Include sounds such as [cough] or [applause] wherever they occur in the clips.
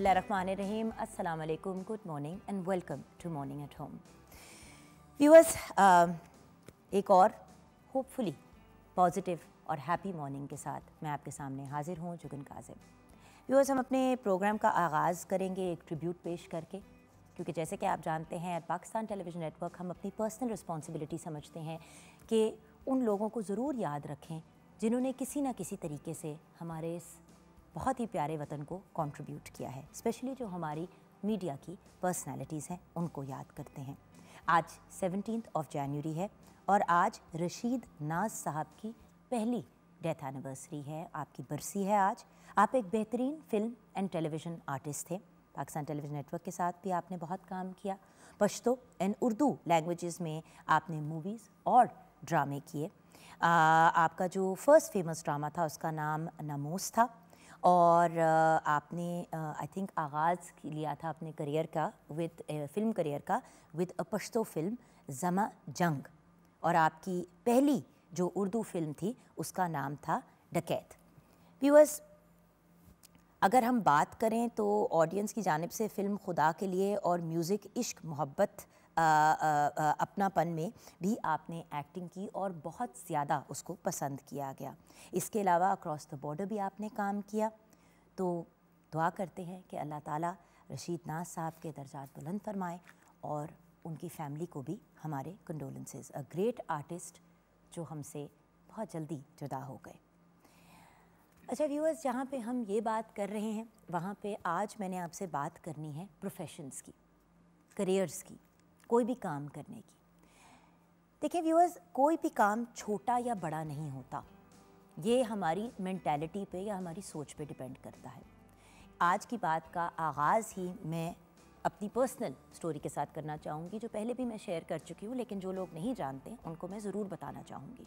बिस्मिल्लाहिर्रहमानिर्रहीम अस्सलाम वालेकुम good morning and welcome to morning at home viewers एक और होपफुली पॉजिटिव और हैप्पी मॉर्निंग के साथ मैं आपके सामने हाजिर हूँ जुगन काजिम व्यूअर्स हम अपने प्रोग्राम का आगाज़ करेंगे एक ट्रिब्यूट पेश करके क्योंकि जैसे कि आप जानते हैं पाकिस्तान टेलीविज़न नेटवर्क हम अपनी पर्सनल रिस्पॉन्सिबिलिटी समझते हैं कि उन लोगों को ज़रूर याद रखें जिन्होंने किसी ना किसी तरीके से हमारे इस बहुत ही प्यारे वतन को कंट्रीब्यूट किया है स्पेशली जो हमारी मीडिया की पर्सनालिटीज़ हैं उनको याद करते हैं आज सेवनटीन ऑफ जनवरी है और आज रशीद नाज साहब की पहली डेथ एनिवर्सरी है आपकी बरसी है आज आप एक बेहतरीन फिल्म एंड टेलीविज़न आर्टिस्ट थे पाकिस्तान टेलीविज़न नेटवर्क के साथ भी आपने बहुत काम किया पश्तो एंड उर्दू लैंग्वेजेस में आपने मूवीज़ और ड्रामे किए आपका जो फर्स्ट फेमस ड्रामा था उसका नाम नमोस था और आपने आई थिंक आगाज़ लिया था अपने करियर का विद फिल्म करियर का विद अ पश्तो फिल्म जमा जंग और आपकी पहली जो उर्दू फिल्म थी उसका नाम था डकैत व्यूअर्स अगर हम बात करें तो ऑडियंस की जानब से फ़िल्म खुदा के लिए और म्यूज़िक इश्क मोहब्बत अपनापन में भी आपने एक्टिंग की और बहुत ज़्यादा उसको पसंद किया गया इसके अलावा अक्रॉस द बॉर्डर भी आपने काम किया तो दुआ करते हैं कि अल्लाह ताला रशीद नाज साहब के दर्जात बुलंद फरमाए और उनकी फैमिली को भी हमारे कंडोलेंसेज अ ग्रेट आर्टिस्ट जो हमसे बहुत जल्दी जुदा हो गए अच्छा व्यूअर्स जहाँ पे हम ये बात कर रहे हैं वहाँ पे आज मैंने आपसे बात करनी है प्रोफेशंस की करियर्स की कोई भी काम करने की देखिए व्यूअर्स कोई भी काम छोटा या बड़ा नहीं होता ये हमारी मैंटेलिटी पे या हमारी सोच पे डिपेंड करता है आज की बात का आगाज़ ही मैं अपनी पर्सनल स्टोरी के साथ करना चाहूँगी जो पहले भी मैं शेयर कर चुकी हूँ लेकिन जो लोग नहीं जानते उनको मैं ज़रूर बताना चाहूँगी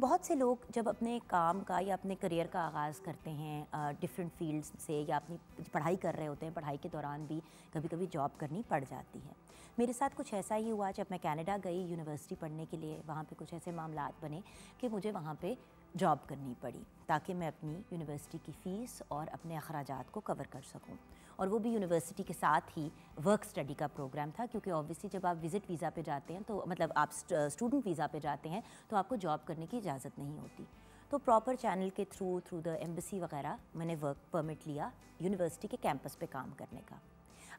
बहुत से लोग जब अपने काम का या अपने करियर का आगाज़ करते हैं डिफरेंट फील्ड्स से या अपनी पढ़ाई कर रहे होते हैं पढ़ाई के दौरान भी कभी कभी जॉब करनी पड़ जाती है मेरे साथ कुछ ऐसा ही हुआ जब मैं कैनेडा गई यूनिवर्सिटी पढ़ने के लिए वहाँ पर कुछ ऐसे मामला बने कि मुझे वहाँ पर जॉब करनी पड़ी ताकि मैं अपनी यूनिवर्सिटी की फ़ीस और अपने अखराज को कवर कर सकूँ और वो भी यूनिवर्सिटी के साथ ही वर्क स्टडी का प्रोग्राम था क्योंकि ऑब्वियसली जब आप विज़िट वीज़ा पे जाते हैं तो मतलब आप स्टूडेंट वीज़ा पे जाते हैं तो आपको जॉब करने की इजाज़त नहीं होती तो प्रॉपर चैनल के थ्रू थ्रू द एम्बेसी वगैरह मैंने वर्क परमिट लिया यूनिवर्सिटी के कैंपस पे काम करने का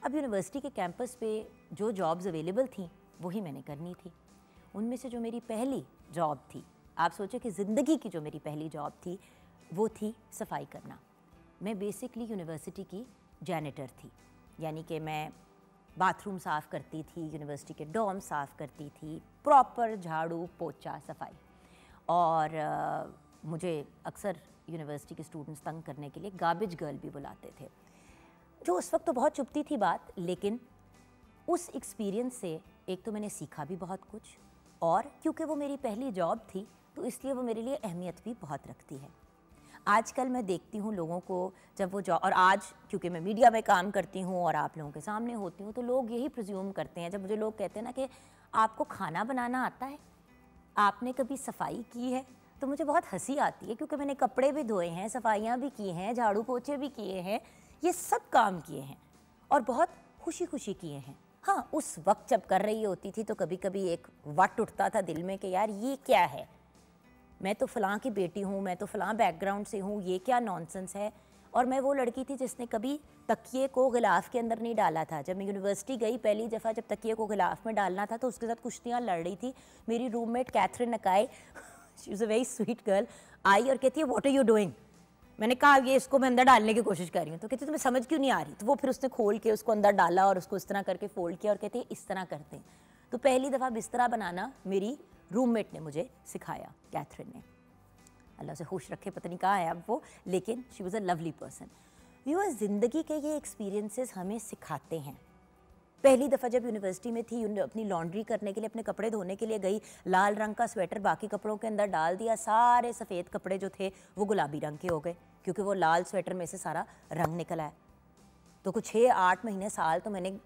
अब यूनिवर्सिटी के कैंपस पे जो जॉब्स अवेलेबल थी वही मैंने करनी थी उनमें से जो मेरी पहली जॉब थी आप सोचें कि ज़िंदगी की जो मेरी पहली जॉब थी वो थी सफाई करना मैं बेसिकली यूनिवर्सिटी की जैनिटर थी यानी कि मैं बाथरूम साफ़ करती थी यूनिवर्सिटी के डॉम साफ़ करती थी प्रॉपर झाड़ू पोछा सफाई और आ, मुझे अक्सर यूनिवर्सिटी के स्टूडेंट्स तंग करने के लिए गार्बेज गर्ल भी बुलाते थे जो उस वक्त तो बहुत चुपती थी बात लेकिन उस एक्सपीरियंस से एक तो मैंने सीखा भी बहुत कुछ और क्योंकि वो मेरी पहली जॉब थी तो इसलिए वो मेरे लिए अहमियत भी बहुत रखती है आजकल मैं देखती हूँ लोगों को जब वो जॉब और आज क्योंकि मैं मीडिया में काम करती हूँ और आप लोगों के सामने होती हूँ तो लोग यही प्रज्यूम करते हैं जब मुझे लोग कहते हैं ना कि आपको खाना बनाना आता है आपने कभी सफाई की है तो मुझे बहुत हंसी आती है क्योंकि मैंने कपड़े भी धोए हैं सफाइयाँ भी की हैं झाड़ू पोछे भी किए हैं ये सब काम किए हैं और बहुत खुशी खुशी किए हैं हाँ उस वक्त जब कर रही होती थी तो कभी कभी एक वट उठता था दिल में कि यार ये क्या है मैं तो फ़लाँ की बेटी हूँ मैं तो फ़लाँ बैकग्राउंड से हूँ ये क्या नॉनसेंस है और मैं वो लड़की थी जिसने कभी तकिए को गिलाफ के अंदर नहीं डाला था जब मैं यूनिवर्सिटी गई पहली दफ़ा जब तकिए को गिलाफ में डालना था तो उसके साथ कुश्तियाँ लड़ रही थी मेरी रूममेट कैथरीन नकाय she is a very sweet girl आई और कहती है वॉट आर यू डूइंग मैंने कहा ये इसको मैं अंदर डालने की कोशिश कर रही हूँ तो कहती तुम्हें समझ क्यों नहीं आ रही तो वो फिर उसने खोल के उसको अंदर डाला और उसको इस तरह करके फोल्ड किया और कहती है इस तरह करते हैं तो पहली दफ़ा बिस्तरा बनाना मेरी रूममेट ने मुझे सिखाया कैथरीन ने अल्लाह से खुश रखे पता नहीं कहाँ है अब वो लेकिन she was a lovely person viewers ज़िंदगी के ये एक्सपीरियंसेस हमें सिखाते हैं पहली दफ़ा जब यूनिवर्सिटी में थी अपनी लॉन्ड्री करने के लिए अपने कपड़े धोने के लिए गई लाल रंग का स्वेटर बाकी कपड़ों के अंदर डाल दिया सारे सफ़ेद कपड़े जो थे वो गुलाबी रंग के हो गए क्योंकि वो लाल स्वेटर में से सारा रंग निकला है तो कुछ छः आठ महीने साल तो मैंने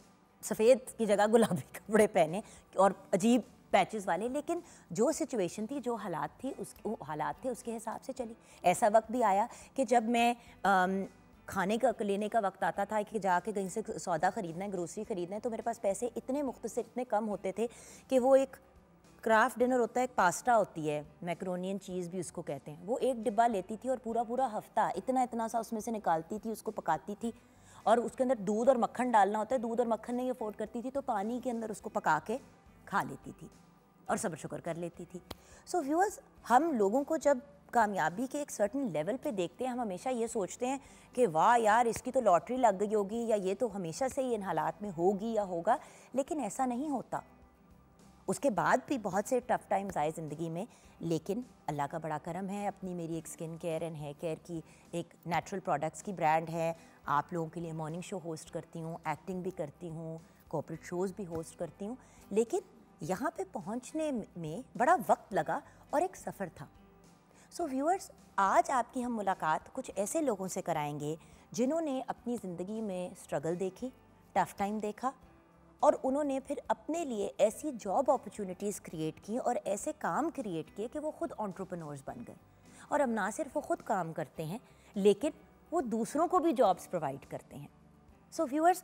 सफ़ेद की जगह गुलाबी [laughs] कपड़े पहने और अजीब पैचेस वाले लेकिन जो सिचुएशन थी जो हालात थी उस हालात थे उसके हिसाब से चली ऐसा वक्त भी आया कि जब मैं आम, खाने का लेने का वक्त आता था कि जाके कहीं से सौदा ख़रीदना है ग्रोसरी ख़रीदना है तो मेरे पास पैसे इतने से इतने कम होते थे कि वो एक क्राफ्ट डिनर होता है एक पास्ता होती है मैक्रोनियन चीज़ भी उसको कहते हैं वो एक डिब्बा लेती थी और पूरा पूरा हफ्ता इतना इतना सा उसमें से निकालती थी उसको पकाती थी और उसके अंदर दूध और मक्खन डालना होता है दूध और मक्खन नहीं अफोर्ड करती थी तो पानी के अंदर उसको पका के खा लेती थी और सब्र शुक्र कर लेती थी सो so, व्यूअर्स हम लोगों को जब कामयाबी के एक सर्टन लेवल पे देखते हैं हम हमेशा ये सोचते हैं कि वाह यार इसकी तो लॉटरी लग गई होगी या ये तो हमेशा से ही इन हालात में होगी या होगा लेकिन ऐसा नहीं होता उसके बाद भी बहुत से टफ़ टाइम्स आए ज़िंदगी में लेकिन अल्लाह का बड़ा करम है अपनी मेरी एक skin care and hair care की एक नेचुरल प्रोडक्ट्स की ब्रांड है आप लोगों के लिए मॉर्निंग शो होस्ट करती हूँ एक्टिंग भी करती हूँ कॉपरेट शोज़ भी होस्ट करती हूँ लेकिन यहाँ पे पहुँचने में बड़ा वक्त लगा और एक सफ़र था सो so, व्यूअर्स आज आपकी हम मुलाकात कुछ ऐसे लोगों से कराएंगे जिन्होंने अपनी ज़िंदगी में स्ट्रगल देखी टफ़ टाइम देखा और उन्होंने फिर अपने लिए ऐसी जॉब अपॉर्चुनिटीज़ क्रिएट की और ऐसे काम क्रिएट किए कि वो खुद ऑन्ट्रप्रनोर्स बन गए और अब ना सिर्फ वो खुद काम करते हैं लेकिन वो दूसरों को भी जॉब्स प्रोवाइड करते हैं सो so, व्यूअर्स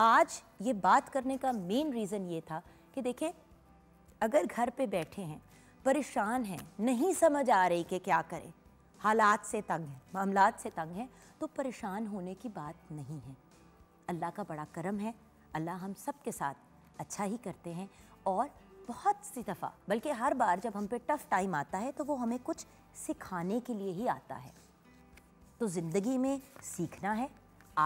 आज ये बात करने का मेन रीज़न ये था कि देखें अगर घर पे बैठे हैं परेशान हैं नहीं समझ आ रही कि क्या करें हालात से तंग हैं मामला से तंग हैं तो परेशान होने की बात नहीं है अल्लाह का बड़ा करम है अल्लाह हम सब के साथ अच्छा ही करते हैं और बहुत सी दफ़ा बल्कि हर बार जब हम पे टफ़ टाइम आता है तो वो हमें कुछ सिखाने के लिए ही आता है तो ज़िंदगी में सीखना है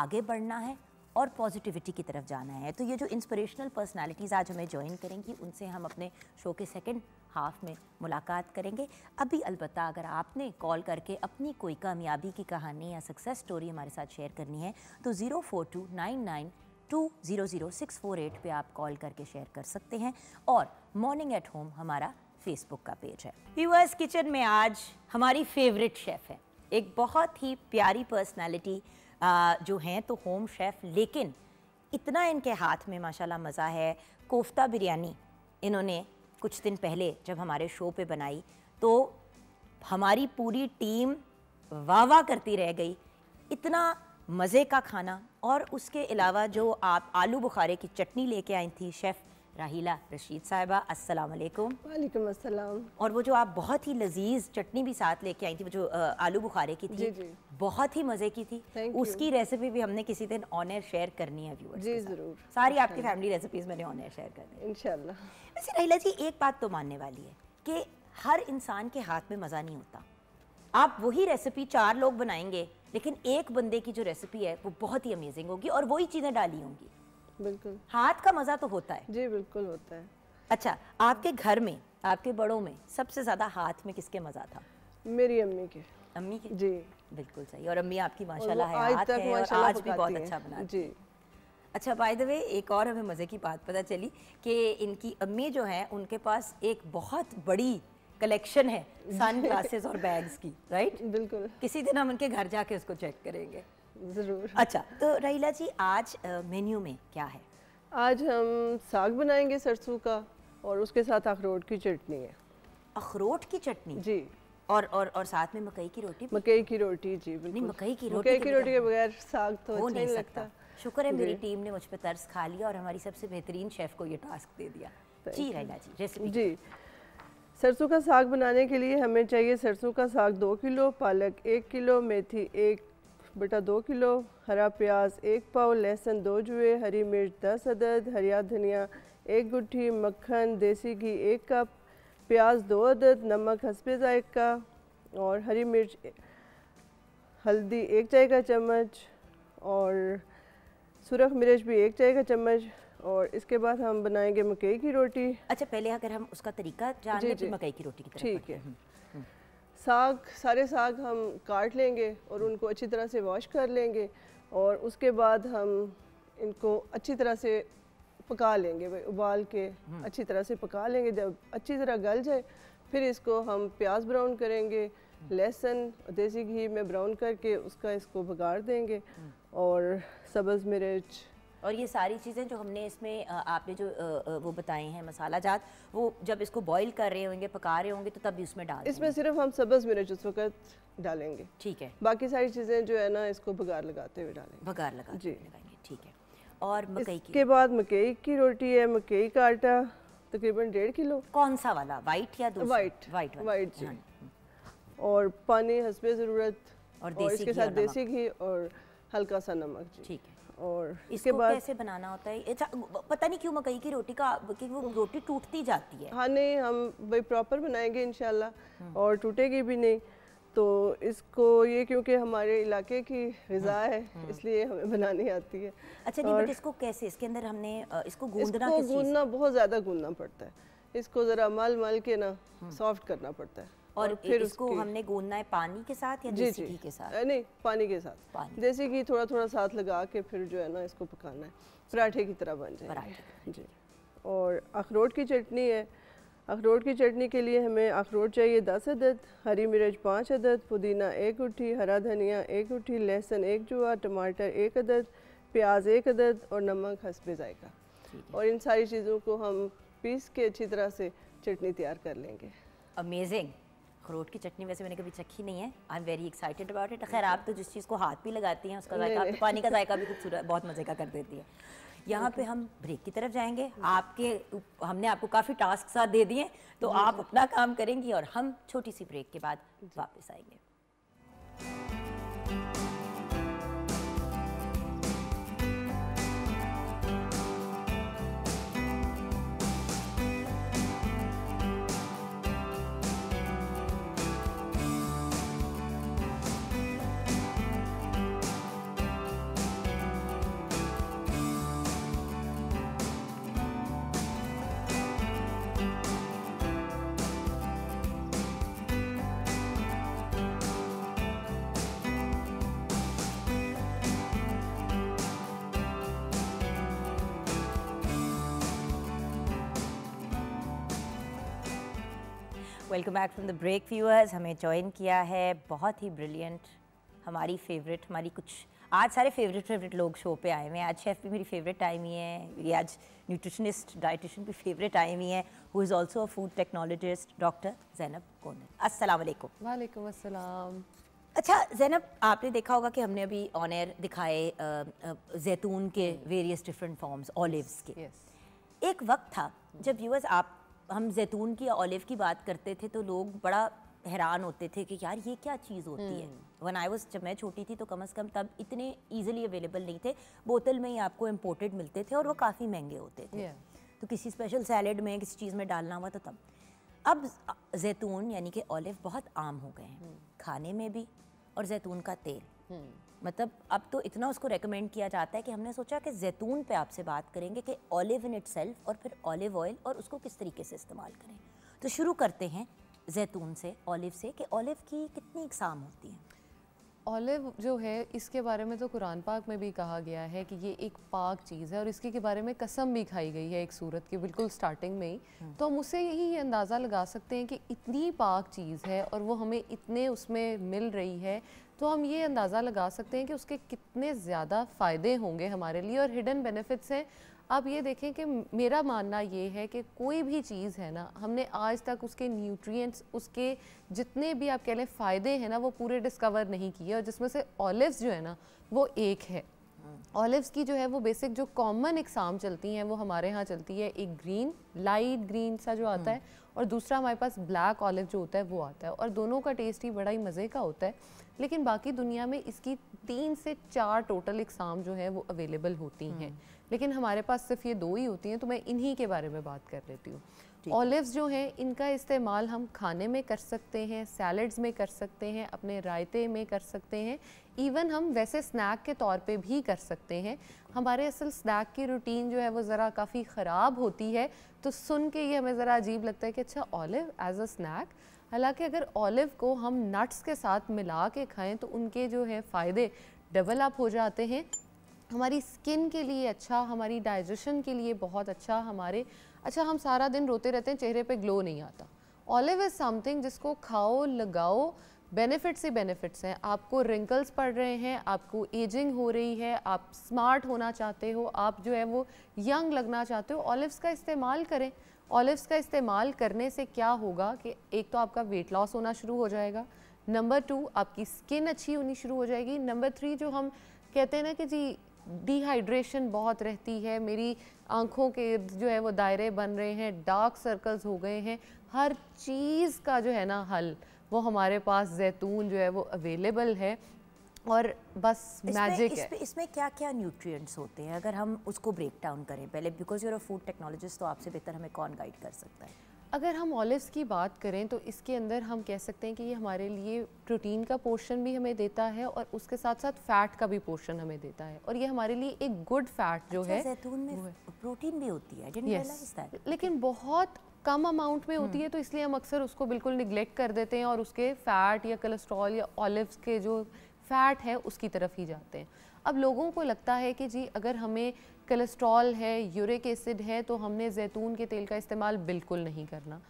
आगे बढ़ना है और पॉजिटिविटी की तरफ जाना है तो ये जो इंस्पिरेशनल पर्सनालिटीज़ आज हमें ज्वाइन करेंगी उनसे हम अपने शो के सेकंड हाफ में मुलाकात करेंगे अभी अलबत् अगर आपने कॉल करके अपनी कोई कामयाबी की कहानी या सक्सेस स्टोरी हमारे साथ शेयर करनी है तो zero four two nine nine two zero zero six four eight पर आप कॉल करके शेयर कर सकते हैं और मॉर्निंग एट होम हमारा फेसबुक का पेज है व्यूअर्स किचन में आज हमारी फेवरेट शेफ़ है एक बहुत ही प्यारी पर्सनैलिटी जो हैं तो होम शेफ़ लेकिन इतना इनके हाथ में माशाल्लाह मज़ा है कोफ्ता बिरयानी इन्होंने कुछ दिन पहले जब हमारे शो पे बनाई तो हमारी पूरी टीम वाह वाह करती रह गई इतना मज़े का खाना और उसके अलावा जो आप आलू बुखारे की चटनी लेके आई थी शेफ़ राहीला रशीद साहिबा अस्सलाम वालेकुम वालेकुम अस्सलाम और वो जो आप बहुत ही लजीज चटनी भी साथ लेके आई थी वो जो आलू बुखारे की थी जी जी। बहुत ही मज़े की थी Thank उसकी रेसिपी भी हमने किसी दिन ऑन एयर शेयर करनी है व्यूअर्स जी ज़रूर सारी आपकी फैमिली रेसिपीज़ मैंने ऑन एयर शेयर करनी इंशाल्लाह वैसे रहीला जी एक बात तो मानने वाली है कि हर इंसान के हाथ में मज़ा नहीं होता आप वही रेसिपी चार लोग बनाएंगे लेकिन एक बंदे की जो रेसिपी है वो बहुत ही अमेजिंग होगी और वही चीज़ें डाली होंगी बिल्कुल हाथ का मज़ा तो होता है जी बिल्कुल होता है अच्छा आपके घर में आपके बड़ों में सबसे ज़्यादा हाथ में किसके मज़ा था मेरी अम्मी के अम्मी की जी बिल्कुल सही और अम्मी आपकी माशाल्लाह है आज तक माशाल्लाह आज भी बहुत अच्छा बना जी अच्छा बाय द वे एक और हमें मज़े की बात पता चली कि इनकी अम्मी जो हैं उनके पास एक बहुत बड़ी कलेक्शन है सन ग्लासेस और बैग्स की राइट बिल्कुल किसी दिन हम उनके घर जाके उसको चेक करेंगे ज़रूर अच्छा तो रहीला जी आज मेन्यू में क्या है आज हम साग बनाएंगे सरसों का और उसके साथ अखरोट की चटनी है अखरोट की चटनी जी और और और साथ में मकई की रोटी मकई की रोटी जी बिल्कुल नहीं मकई की रोटी मकई की तो रोटी के बगैर साग तो अच्छा नहीं लगता शुक्र है मेरी टीम ने मुझ पर तर्स खा लिया और हमारी सबसे बेहतरीन शेफ को ये टास्क दे दिया जी रैना जी रेसिपी जी सरसों का साग बनाने के लिए हमें चाहिए सरसों का साग दो किलो पालक एक किलो मेथी एक बटा दो किलो हरा प्याज एक पाव लहसुन दो जुए हरी मिर्च दस अदद हरिया धनिया एक गुट्ठी मक्खन देसी घी एक कप प्याज दो अदद नमक हंसब जायका और हरी मिर्च हल्दी एक चाय का चम्मच और सुरख मिर्च भी एक चाय का चम्मच और इसके बाद हम बनाएंगे मकई की रोटी अच्छा पहले अगर हम उसका तरीका जान जी, जी, तो मकई की रोटी की ठीक है हम्म। साग सारे साग हम काट लेंगे और उनको अच्छी तरह से वॉश कर लेंगे और उसके बाद हम इनको अच्छी तरह से पका लेंगे उबाल के हम्म। अच्छी तरह से पका लेंगे जब अच्छी तरह गल जाए फिर इसको हम प्याज ब्राउन करेंगे हम्म। लहसुन देसी घी में ब्राउन करके उसका इसको भगाड़ देंगे हम्म। और सब्ज़ मिर्च और ये सारी चीज़ें जो हमने इसमें आपने जो वो बताए हैं मसाला जात वो जब इसको बॉईल कर रहे होंगे पका रहे होंगे तो तब भी उसमें डाल इसमें सिर्फ हम सब्ज़ मिर्च उस वक्त डालेंगे ठीक है बाकी सारी चीज़ें जो है ना इसको भगार लगाते हुए डालेंगे भगार लगा जी लगाएंगे ठीक है और मकई की इसके बाद मकई की रोटी है मकई का आटा तकरीबन डेढ़ किलो कौन सा वाला वाइट या दूसरा वाइट वाइट वाइट जी हाँ। और पानी हसब ज़रूरत और, और इसके साथ देसी घी और हल्का सा नमक ठीक है और इसके बाद कैसे बनाना होता है अच्छा, पता नहीं क्यों मकई की रोटी का कि वो रोटी टूटती जाती है हाँ नहीं हम भाई प्रॉपर बनाएंगे इनशाला हम्म। और टूटेगी भी नहीं तो इसको ये क्योंकि हमारे इलाके की ग़िज़ा हम्म, है हम्म। इसलिए हमें बनानी आती है अच्छा नहीं बट इसको कैसे इसके अंदर हमने इसको गूंदना इसको गूंदना बहुत ज़्यादा गूंदना पड़ता है इसको ज़रा मल मल के ना हम्म। सॉफ्ट करना पड़ता है और, और फिर इसको हमने गूंदना है पानी के साथ या देसी घी के साथ नहीं पानी के साथ पानी। देसी घी थोड़ा थोड़ा साथ लगा के फिर जो है ना इसको पकाना है पराठे की तरह बन जाए पराठे जी और अखरोट की चटनी है अखरोट की चटनी के लिए हमें अखरोट चाहिए दस अदद हरी मिर्च पाँच अदद पुदीना एक उठी हरा धनिया एक उठी लहसुन एक जुआ टमाटर एक अदद प्याज एक अदद और नमक हंसबे जायका और इन सारी चीज़ों को हम पीस के अच्छी तरह से चटनी तैयार कर लेंगे अमेजिंग अखरोट की चटनी वैसे मैंने कभी चखी नहीं है I am very excited about it खैर आप तो जिस चीज़ को हाथ भी लगाती हैं उसका जायका पानी का जायका भी खूबसूरत बहुत मज़े का कर देती है यहाँ पे हम ब्रेक की तरफ जाएंगे आपके हमने आपको काफ़ी टास्क साथ दे दिए तो आप अपना काम करेंगी और हम छोटी सी ब्रेक के बाद वापस आएंगे welcome back from the break viewers हमें ज्वाइन किया है बहुत ही ब्रिलियंट हमारी फेवरेट हमारी कुछ आज सारे फेवरेट फेवरेट लोग शो पे आए हुए हैं आज शेफ़ भी मेरी फेवरेट टाइम ही है मेरी आज न्यूट्रिशनिस्ट डाइटिशियन भी फेवरेट टाइम ही है who is also a food technologist doctor Zainab कोनर अस्सलाम वालेकुम वालेकुम अस्सलाम अच्छा जैनब आपने देखा होगा कि हमने अभी ऑन एयर दिखाए जैतून के वेरियस डिफरेंट फॉर्म्स ऑलिव्स के एक वक्त था जब व्यूअर्स आप हम जैतून की ऑलिव की बात करते थे तो लोग बड़ा हैरान होते थे कि यार ये क्या चीज़ होती है वन आई वॉज जब मैं छोटी थी तो कम अज़ कम तब इतने ईजिली अवेलेबल नहीं थे बोतल में ही आपको इम्पोर्टेड मिलते थे और वो काफ़ी महंगे होते थे तो किसी स्पेशल सैलड में किसी चीज़ में डालना हुआ तो तब अब जैतून यानी कि ऑलिव बहुत आम हो गए हैं हम्म। खाने में भी और जैतून का तेल हम्म। मतलब अब तो इतना उसको रेकमेंड किया जाता है कि हमने सोचा कि जैतून पे आपसे बात करेंगे कि ऑलिव इन इट सेल्फ और फिर ऑलिव ऑयल और उसको किस तरीके से इस्तेमाल करें तो शुरू करते हैं जैतून से ऑलिव से कि ऑलिव की कितनी इकसाम होती हैं ऑलिव जो है इसके बारे में तो कुरान पाक में भी कहा गया है कि ये एक पाक चीज़ है और इसके के बारे में कसम भी खाई गई है एक सूरत की बिल्कुल स्टार्टिंग में ही हम्म। तो हम उससे यही अंदाज़ा लगा सकते हैं कि इतनी पाक चीज़ है और वो हमें इतने उसमें मिल रही है तो हम ये अंदाज़ा लगा सकते हैं कि उसके कितने ज़्यादा फ़ायदे होंगे हमारे लिए और हिडन बेनिफिट्स हैं आप ये देखें कि मेरा मानना ये है कि कोई भी चीज़ है ना हमने आज तक उसके न्यूट्रिएंट्स उसके जितने भी आप कह लें फ़ायदे हैं ना वो पूरे डिस्कवर नहीं किए और जिसमें से ऑलिव्स जो है ना वो एक है ऑलिव्स की जो है वो बेसिक जो कॉमन एग्जाम चलती हैं वो हमारे यहाँ चलती है एक ग्रीन लाइट ग्रीन सा जो आता हम्म। है और दूसरा हमारे पास ब्लैक ऑलिव जो होता है वो आता है और दोनों का टेस्ट ही बड़ा ही मज़े का होता है लेकिन बाकी दुनिया में इसकी तीन से चार टोटल एग्ज़ाम जो है वो अवेलेबल होती हैं हम्म। लेकिन हमारे पास सिर्फ ये दो ही होती हैं तो मैं इन्हीं के बारे में बात कर लेती हूँ ऑलिव्स जो हैं इनका इस्तेमाल हम खाने में कर सकते हैं सैलड्स में कर सकते हैं अपने रायते में कर सकते हैं इवन हम वैसे स्नैक के तौर पे भी कर सकते हैं हमारे असल स्नैक की रूटीन जो है वो ज़रा काफ़ी ख़राब होती है तो सुन के ये हमें ज़रा अजीब लगता है कि अच्छा ऑलिव एज अ स्नैक हालांकि अगर ऑलिव को हम नट्स के साथ मिला के खाएं तो उनके जो है फ़ायदे डबल अप हो जाते हैं हमारी स्किन के लिए अच्छा हमारी डाइजेशन के लिए बहुत अच्छा हमारे अच्छा हम सारा दिन रोते रहते हैं चेहरे पे ग्लो नहीं आता ऑलिव इज़ समथिंग जिसको खाओ लगाओ बेनिफिट्स ही बेनिफिट्स हैं आपको रिंकल्स पड़ रहे हैं आपको एजिंग हो रही है आप स्मार्ट होना चाहते हो आप जो है वो यंग लगना चाहते हो ऑलिव्स का इस्तेमाल करें ऑलिव्स का इस्तेमाल करने से क्या होगा कि एक तो आपका वेट लॉस होना शुरू हो जाएगा नंबर टू आपकी स्किन अच्छी होनी शुरू हो जाएगी नंबर थ्री जो हम कहते हैं ना कि जी डिहाइड्रेशन बहुत रहती है मेरी आँखों के जो है वो दायरे बन रहे हैं डार्क सर्कल्स हो गए हैं हर चीज़ का जो है ना हल वो हमारे पास जैतून जो है वो अवेलेबल है और बस मैजिक इसमें, इसमें क्या क्या न्यूट्रिएंट्स होते हैं अगर हम उसको ब्रेक डाउन करें पहले because you're a food technologist तो आपसे बेहतर हमें कौन गाइड कर सकता है अगर हम ऑलिव्स की बात करें तो इसके अंदर हम कह सकते हैं कि ये हमारे लिए प्रोटीन का पोर्शन भी हमें देता है और उसके साथ साथ फैट का भी पोर्शन हमें देता है और ये हमारे लिए एक गुड फैट जो अच्छा, है जैतून में प्रोटीन भी होती है yes. लेकिन बहुत कम अमाउंट में होती है हम्म। तो इसलिए हम अक्सर उसको बिल्कुल निग्लेक्ट कर देते हैं और उसके फैट या कोलेस्ट्रॉल या ऑलिव्स के जो फैट है उसकी तरफ ही जाते हैं अब लोगों को लगता है कि जी अगर हमें कोलेस्ट्रॉल है यूरिक एसिड है तो हमने जैतून के तेल का इस्तेमाल बिल्कुल नहीं करना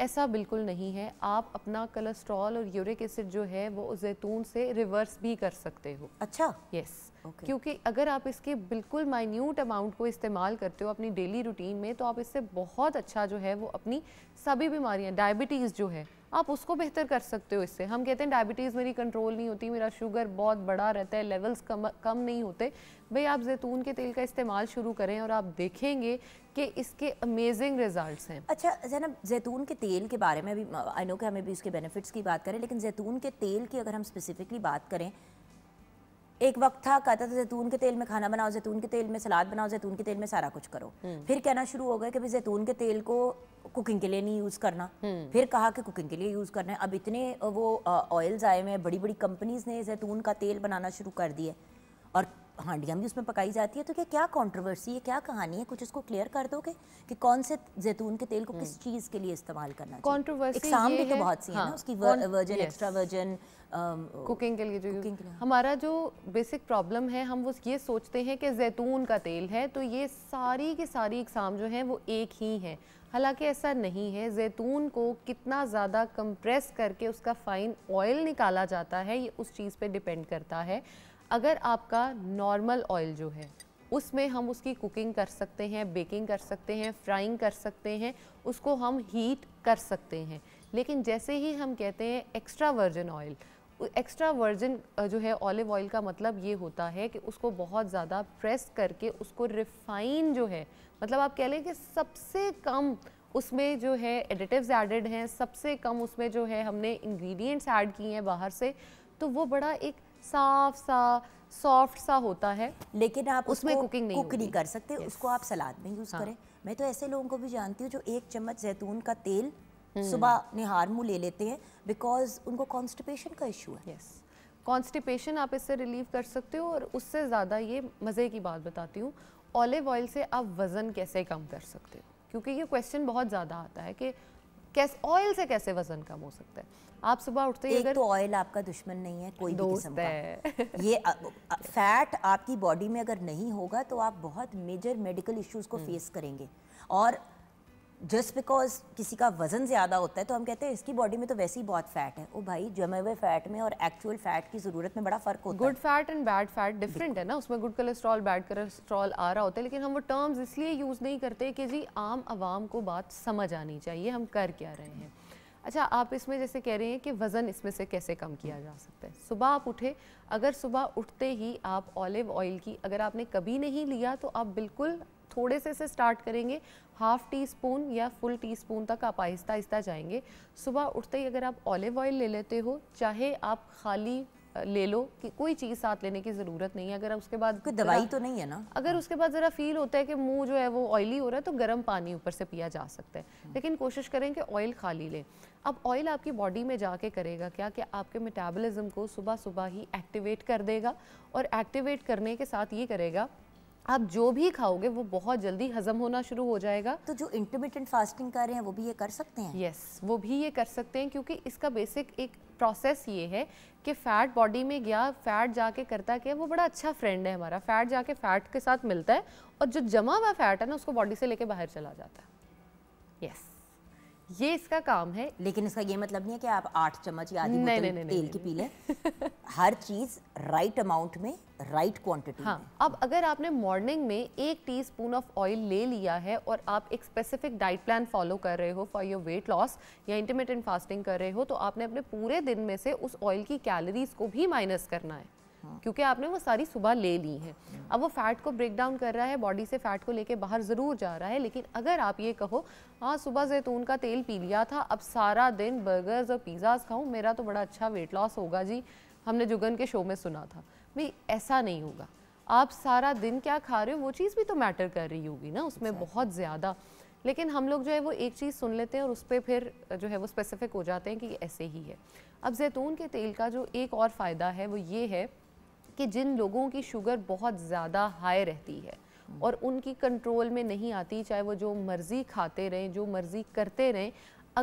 ऐसा बिल्कुल नहीं है आप अपना कोलेस्ट्रॉल और यूरिक एसिड जो है वो जैतून से रिवर्स भी कर सकते हो अच्छा यस yes. okay. क्योंकि अगर आप इसके बिल्कुल माइन्यूट अमाउंट को इस्तेमाल करते हो अपनी डेली रूटीन में तो आप इससे बहुत अच्छा जो है वो अपनी सभी बीमारियाँ डायबिटीज़ जो है आप उसको बेहतर कर सकते हो इससे हम कहते हैं डायबिटीज़ मेरी कंट्रोल नहीं होती मेरा शुगर बहुत बड़ा रहता है लेवल्स कम कम नहीं होते भाई आप जैतून के तेल का इस्तेमाल शुरू करें और आप देखेंगे कि इसके अमेजिंग रिजल्ट्स हैं अच्छा जैनब जैतून के तेल के बारे में भी आई नो कि हमें भी उसके बेनिफिट्स की बात करें लेकिन जैतून के तेल की अगर हम स्पेसिफिकली बात करें एक वक्त था कहता था जैतून के तेल में खाना बनाओ जैतून के तेल में सलाद बनाओ जैतून के तेल में सारा कुछ करो हम्म। फिर कहना शुरू हो गया कि भाई जैतून के तेल को कुकिंग के लिए नहीं यूज़ करना हम्म। फिर कहा कि कुकिंग के लिए यूज़ करना है अब इतने वो ऑयल्स आए हुए हैं बड़ी बड़ी कंपनीज ने जैतून का तेल बनाना शुरू कर दिया और हांडियाँ भी उसमें पकाई जाती है तो क्या क्या कॉन्ट्रोवर्सी है क्या कहानी है कुछ इसको क्लियर कर दोगे कि कौन से जैतून के तेल को किस हम्म। चीज़ के लिए इस्तेमाल करना कॉन्ट्रोवर्सी एग्जाम भी तो बहुत सी है ना हाँ, उसकी वर्जन एक्स्ट्रा वर्जन कुकिंग के लिए जो कुकिंग के लिए हमारा जो बेसिक प्रॉब्लम है हम वो ये सोचते हैं कि जैतून का तेल है तो ये सारी की सारी इकसाम जो हैं वो एक ही हैं हालांकि ऐसा नहीं है जैतून को कितना ज़्यादा कंप्रेस करके उसका फ़ाइन ऑयल निकाला जाता है ये उस चीज़ पे डिपेंड करता है अगर आपका नॉर्मल ऑयल जो है उसमें हम उसकी कुकिंग कर सकते हैं बेकिंग कर सकते हैं फ्राइंग कर सकते हैं उसको हम हीट कर सकते हैं लेकिन जैसे ही हम कहते हैं extra virgin oil extra virgin जो है ऑलिव ऑयल का मतलब ये होता है कि उसको बहुत ज़्यादा प्रेस करके उसको रिफाइन जो है मतलब आप कह लें कि सबसे कम उसमें जो है एडिटिव्स एडेड हैं सबसे कम उसमें जो है हमने इंग्रेडिएंट्स ऐड किए हैं बाहर से तो वो बड़ा एक साफ सा सॉफ्ट सा होता है लेकिन आप उसमें कुकिंग नहीं कुक नहीं कर सकते yes. उसको आप सलाद में यूज़ हाँ. करें मैं तो ऐसे लोगों को भी जानती हूँ जो एक चम्मच जैतून का तेल हम्म। सुबह निहार मुँह ले लेते हैं बिकॉज उनको कॉन्स्टिपेशन का इशू है yes. कॉन्स्टिपेशन आप इससे रिलीव कर सकते हो और उससे ज़्यादा ये मज़े की बात बताती हूँ ऑलिव ऑयल से आप वज़न कैसे कम कर सकते हो क्योंकि ये क्वेश्चन बहुत ज़्यादा आता है कि कैसे ऑयल से कैसे वजन कम हो सकता है आप सुबह उठते ही अगर तो ऑयल आपका दुश्मन नहीं है कोई भी किस्म का ये फैट आपकी बॉडी में अगर नहीं होगा तो आप बहुत मेजर मेडिकल इश्यूज को फेस हम्म। करेंगे और जस्ट बिकॉज किसी का वज़न ज़्यादा होता है तो हम कहते हैं इसकी बॉडी में तो वैसे ही बहुत फैट है ओ भाई जमे हुए फैट में और एक्चुअल फैट की ज़रूरत में बड़ा फ़र्क होता good है good fat and bad fat different है ना उसमें गुड कोलेस्ट्रॉल बैड कोलेस्ट्रॉल आ रहा होता है लेकिन हम वो टर्म्स इसलिए यूज़ नहीं करते कि जी आम आवाम को बात समझ आनी चाहिए हम कर क्या रहे हैं अच्छा आप इसमें जैसे कह रहे हैं कि वज़न इसमें से कैसे कम किया जा सकता है सुबह आप उठे अगर सुबह उठते ही आप ऑलिव ऑयल की अगर आपने कभी नहीं लिया तो आप बिल्कुल थोड़े से से स्टार्ट करेंगे हाफ टी स्पून या फुल टी स्पून तक आप आहिस्ता आहिस्ता जाएंगे सुबह उठते ही अगर आप ऑलिव ऑयल ले लेते हो चाहे आप खाली ले लो कि कोई चीज़ साथ लेने की ज़रूरत नहीं है अगर उसके बाद कोई दवाई तो नहीं है ना अगर हाँ। उसके बाद ज़रा फील होता है कि मुंह जो है वो ऑयली हो रहा है तो गर्म पानी ऊपर से पिया जा सकता है हाँ। लेकिन कोशिश करें कि ऑयल खाली लें अब ऑयल आपकी बॉडी में जाके करेगा क्या कि आपके मेटाबॉलिज्म को सुबह सुबह ही एक्टिवेट कर देगा और एक्टिवेट करने के साथ ये करेगा आप जो भी खाओगे वो बहुत जल्दी हजम होना शुरू हो जाएगा तो जो इंटरमीडियंट फास्टिंग कर रहे हैं वो भी ये कर सकते हैं यस yes, वो भी ये कर सकते हैं क्योंकि इसका बेसिक एक प्रोसेस ये है कि फ़ैट बॉडी में गया फ़ैट जाके करता क्या वो बड़ा अच्छा फ्रेंड है हमारा फ़ैट जाके फ़ैट के साथ मिलता है और जो जमा हुआ फ़ैट है ना उसको बॉडी से लेके बाहर चला जाता है यस yes. ये इसका काम है लेकिन इसका ये मतलब नहीं है कि आप आठ चम्मच या आधी नहीं, तेल की पी लें [laughs] हर चीज राइट अमाउंट में राइट क्वांटिटी हाँ अब अगर आपने मॉर्निंग में एक टीस्पून ऑफ ऑयल ले लिया है और आप एक स्पेसिफिक डाइट प्लान फॉलो कर रहे हो फॉर योर वेट लॉस या इंटरमीडियंट फास्टिंग कर रहे हो तो आपने अपने पूरे दिन में से उस ऑयल की कैलोरीज को भी माइनस करना है हाँ। क्योंकि आपने वो सारी सुबह ले ली है हाँ। अब वो फैट को ब्रेक डाउन कर रहा है बॉडी से फैट को लेके बाहर ज़रूर जा रहा है लेकिन अगर आप ये कहो हाँ सुबह जैतून का तेल पी लिया था अब सारा दिन बर्गर्स और पिज़्ज़ाज खाऊं मेरा तो बड़ा अच्छा वेट लॉस होगा जी हमने जुगन के शो में सुना था भाई ऐसा नहीं होगा आप सारा दिन क्या खा रहे हो वो चीज़ भी तो मैटर कर रही होगी ना उसमें बहुत ज़्यादा लेकिन हम लोग जो है वो एक चीज़ सुन लेते हैं और उस पर फिर जो है वो स्पेसिफिक हो जाते हैं कि ऐसे ही है अब जैतून के तेल का जो एक और फ़ायदा है वो ये है कि जिन लोगों की शुगर बहुत ज़्यादा हाई रहती है hmm. और उनकी कंट्रोल में नहीं आती चाहे वो जो मर्ज़ी खाते रहें जो मर्ज़ी करते रहें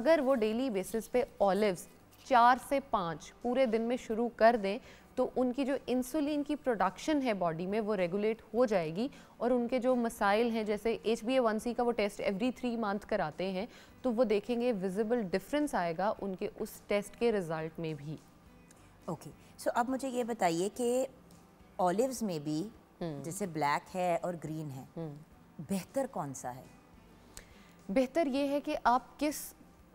अगर वो डेली बेसिस पे ऑलिव्स चार से पाँच पूरे दिन में शुरू कर दें तो उनकी जो इंसुलिन की प्रोडक्शन है बॉडी में वो रेगुलेट हो जाएगी और उनके जो मसाइल हैं जैसे H B A one C का वो टेस्ट एवरी थ्री मंथ कराते हैं तो वो देखेंगे विजिबल डिफरेंस आएगा उनके उस टेस्ट के रिज़ल्ट में भी ओके okay. सो so, अब मुझे ये बताइए कि ऑलिव्स में भी hmm. जैसे ब्लैक है और ग्रीन है hmm. बेहतर कौन सा है बेहतर ये है कि आप किस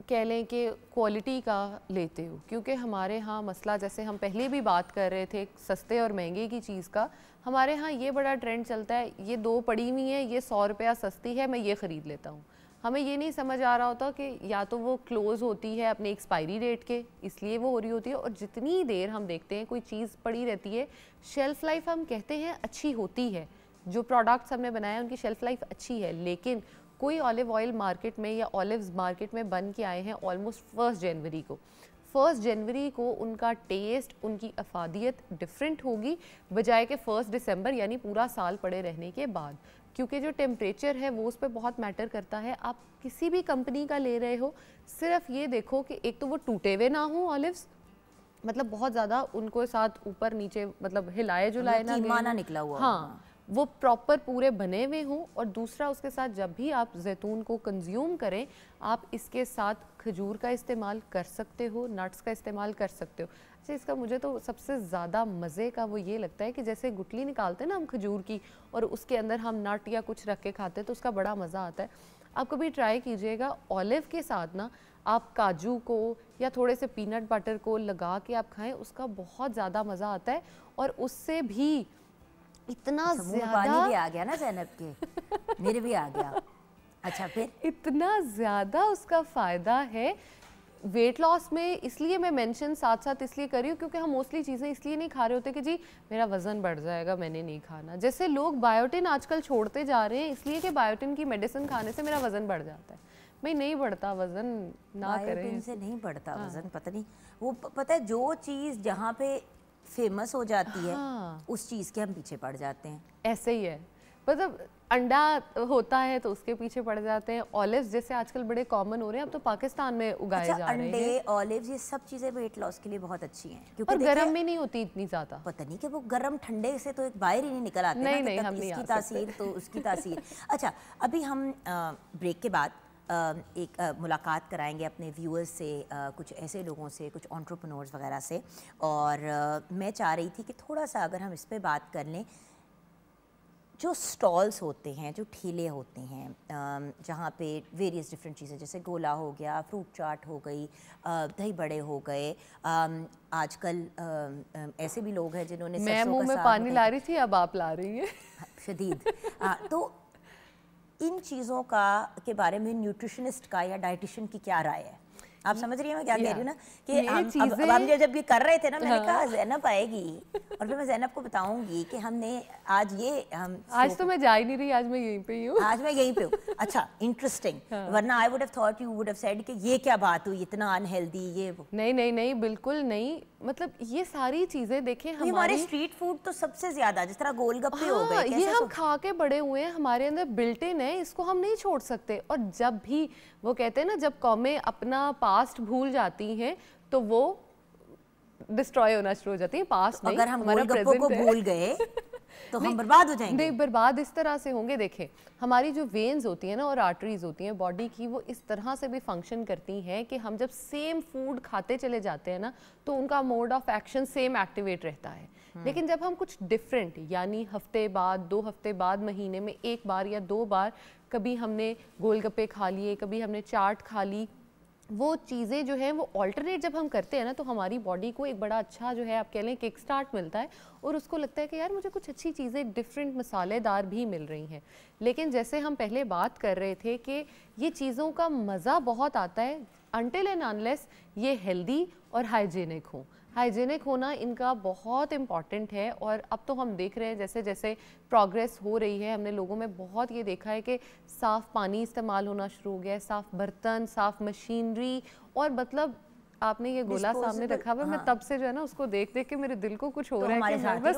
कह लें कि क्वालिटी का लेते हो क्योंकि हमारे यहाँ मसला जैसे हम पहले भी बात कर रहे थे सस्ते और महंगे की चीज़ का हमारे यहाँ ये बड़ा ट्रेंड चलता है ये दो पड़ी हुई है ये सौ रुपया सस्ती है मैं ये ख़रीद लेता हूँ हमें ये नहीं समझ आ रहा होता कि या तो वो क्लोज़ होती है अपने एक्सपायरी डेट के इसलिए वो हो रही होती है और जितनी देर हम देखते हैं कोई चीज़ पड़ी रहती है शेल्फ़ लाइफ हम कहते हैं अच्छी होती है जो प्रोडक्ट्स हमने बनाए हैं उनकी शेल्फ़ लाइफ अच्छी है लेकिन कोई ऑलिव ऑयल मार्केट में या ऑलिव्स मार्केट में बन के आए हैं ऑलमोस्ट फर्स्ट जनवरी को फर्स्ट जनवरी को उनका टेस्ट उनकी अफादियत डिफरेंट होगी बजाय के फर्स्ट दिसंबर यानी पूरा साल पड़े रहने के बाद क्योंकि जो टेम्परेचर है वो उस पर बहुत मैटर करता है आप किसी भी कंपनी का ले रहे हो सिर्फ ये देखो कि एक तो वो टूटे हुए ना हो ऑलिव्स मतलब बहुत ज़्यादा उनको साथ ऊपर नीचे मतलब हिलाए जुलाए मतलब ना ना निकला हुआ हाँ वो प्रॉपर पूरे बने हुए हों और दूसरा उसके साथ जब भी आप जैतून को कंज्यूम करें आप इसके साथ खजूर का इस्तेमाल कर सकते हो नट्स का इस्तेमाल कर सकते हो अच्छा इसका मुझे तो सबसे ज़्यादा मज़े का वो ये लगता है कि जैसे गुटली निकालते हैं ना हम खजूर की और उसके अंदर हम नट या कुछ रख के खाते हैं तो उसका बड़ा मज़ा आता है आप कभी ट्राई कीजिएगा ऑलिव के साथ ना आप काजू को या थोड़े से पीनट बटर को लगा के आप खाएं उसका बहुत ज़्यादा मज़ा आता है और उससे भी इतना अच्छा, ज्यादा भी आ गया ना जैनब के मेरे भी आ गया अच्छा फिर इतना ज्यादा उसका फायदा है वेट लॉस में इसलिए मैं मेंशन साथ साथ इसलिए कर रही हूँ क्योंकि हम मोस्टली चीज़ें इसलिए नहीं खा रहे होते कि जी मेरा वज़न बढ़ जाएगा मैंने नहीं खाना जैसे लोग बायोटिन आजकल छोड़ते जा रहे हैं इसलिए कि बायोटिन की मेडिसिन खाने से मेरा वज़न बढ़ जाता है भाई नहीं बढ़ता वज़न ना करें से नहीं बढ़ता हाँ। वज़न पता नहीं वो पता है जो चीज़ जहाँ पे फेमस हो जाती हाँ। है उस चीज़ के हम पीछे पड़ जाते हैं ऐसे ही है मतलब अंडा होता है तो उसके पीछे पड़ जाते हैं ऑलिव्स जैसे आजकल बड़े कॉमन हो रहे हैं अब तो पाकिस्तान में उगाए अच्छा, जा रहे हैं अंडे ऑलिव्स ये सब चीज़ें वेट लॉस के लिए बहुत अच्छी हैं क्योंकि और गर्म में नहीं होती इतनी ज़्यादा पता नहीं कि वो गर्म ठंडे से तो एक बाहर ही नहीं निकल आते नहीं, नहीं, हम इसकी तासीर तो उसकी तासीर अच्छा अभी हम ब्रेक के बाद एक मुलाकात कराएंगे अपने व्यूअर्स से कुछ ऐसे लोगों से कुछ ऑन्ट्रप्रनोर्स वगैरह से और मैं चाह रही थी कि थोड़ा सा अगर हम इस पर बात कर लें जो स्टॉल्स होते हैं जो ठेले होते हैं जहाँ पे वेरियस डिफरेंट चीज़ें जैसे गोला हो गया फ्रूट चाट हो गई दही बड़े हो गए आजकल ऐसे भी लोग हैं जिन्होंने मैं मुंह में पानी ला रही थी अब आप ला रही हैं हाँ, शदीद हाँ, तो इन चीज़ों का के बारे में न्यूट्रिशनिस्ट का या डाइटिशियन की क्या राय है आप समझ रही हैं मैं क्या कह रही हूँ ना कि हम अब, अब जब ये कर रहे थे ना मैंने कहा जैनब हाँ। आएगी और फिर मैं जैनब को बताऊंगी कि हमने आज ये हम आज तो मैं जा ही नहीं रही आज मैं यहीं पे हूँ आज मैं यहीं पे हूँ अच्छा इंटरेस्टिंग हाँ। वरना I would have thought you would have said कि ये क्या बात हुई इतना अनहेल्दी ये नहीं नहीं नहीं बिल्कुल नहीं मतलब ये सारी चीजें देखे हमारे स्ट्रीट फूड तो सबसे ज्यादा जिस तरह गोलगप्पे हाँ, हो गए ये हम खा के बड़े हुए हैं हमारे अंदर बिल्ट इन है इसको हम नहीं छोड़ सकते और जब भी वो कहते हैं ना जब कौमें अपना पास्ट भूल जाती हैं तो वो डिस्ट्रॉय होना शुरू हो जाती है पास्ट तो अगर हम गोलगप्पों को भूल गए [laughs] तो हम बर्बाद हो जाएंगे नहीं बर्बाद इस तरह से होंगे देखें हमारी जो वेन्स होती है ना और आर्टरीज होती हैं बॉडी की वो इस तरह से भी फंक्शन करती हैं कि हम जब सेम फूड खाते चले जाते हैं ना तो उनका mode of action same activate रहता है हम्म। लेकिन जब हम कुछ डिफरेंट यानी हफ्ते बाद दो हफ्ते बाद महीने में एक बार या दो बार कभी हमने गोलगप्पे खा लिए कभी हमने चाट खा ली वो चीज़ें जो हैं वो ऑल्टरनेट जब हम करते हैं ना तो हमारी बॉडी को एक बड़ा अच्छा जो है आप कह लें किक स्टार्ट मिलता है और उसको लगता है कि यार मुझे कुछ अच्छी चीज़ें डिफरेंट मसालेदार भी मिल रही हैं लेकिन जैसे हम पहले बात कर रहे थे कि ये चीज़ों का मज़ा बहुत आता है अनटिल एंड अनलेस ये हेल्दी और हाइजीनिक हो हाइजीनिक होना इनका बहुत इम्पॉर्टेंट है और अब तो हम देख रहे हैं जैसे जैसे प्रोग्रेस हो रही है हमने लोगों में बहुत ये देखा है कि साफ़ पानी इस्तेमाल होना शुरू हो गया है साफ़ बर्तन साफ़ मशीनरी और मतलब आपने ये गोला सामने रखा हुआ मैं हाँ। तब से जो है ना उसको देख देख के मेरे दिल को कुछ हो तो रहा है कि बस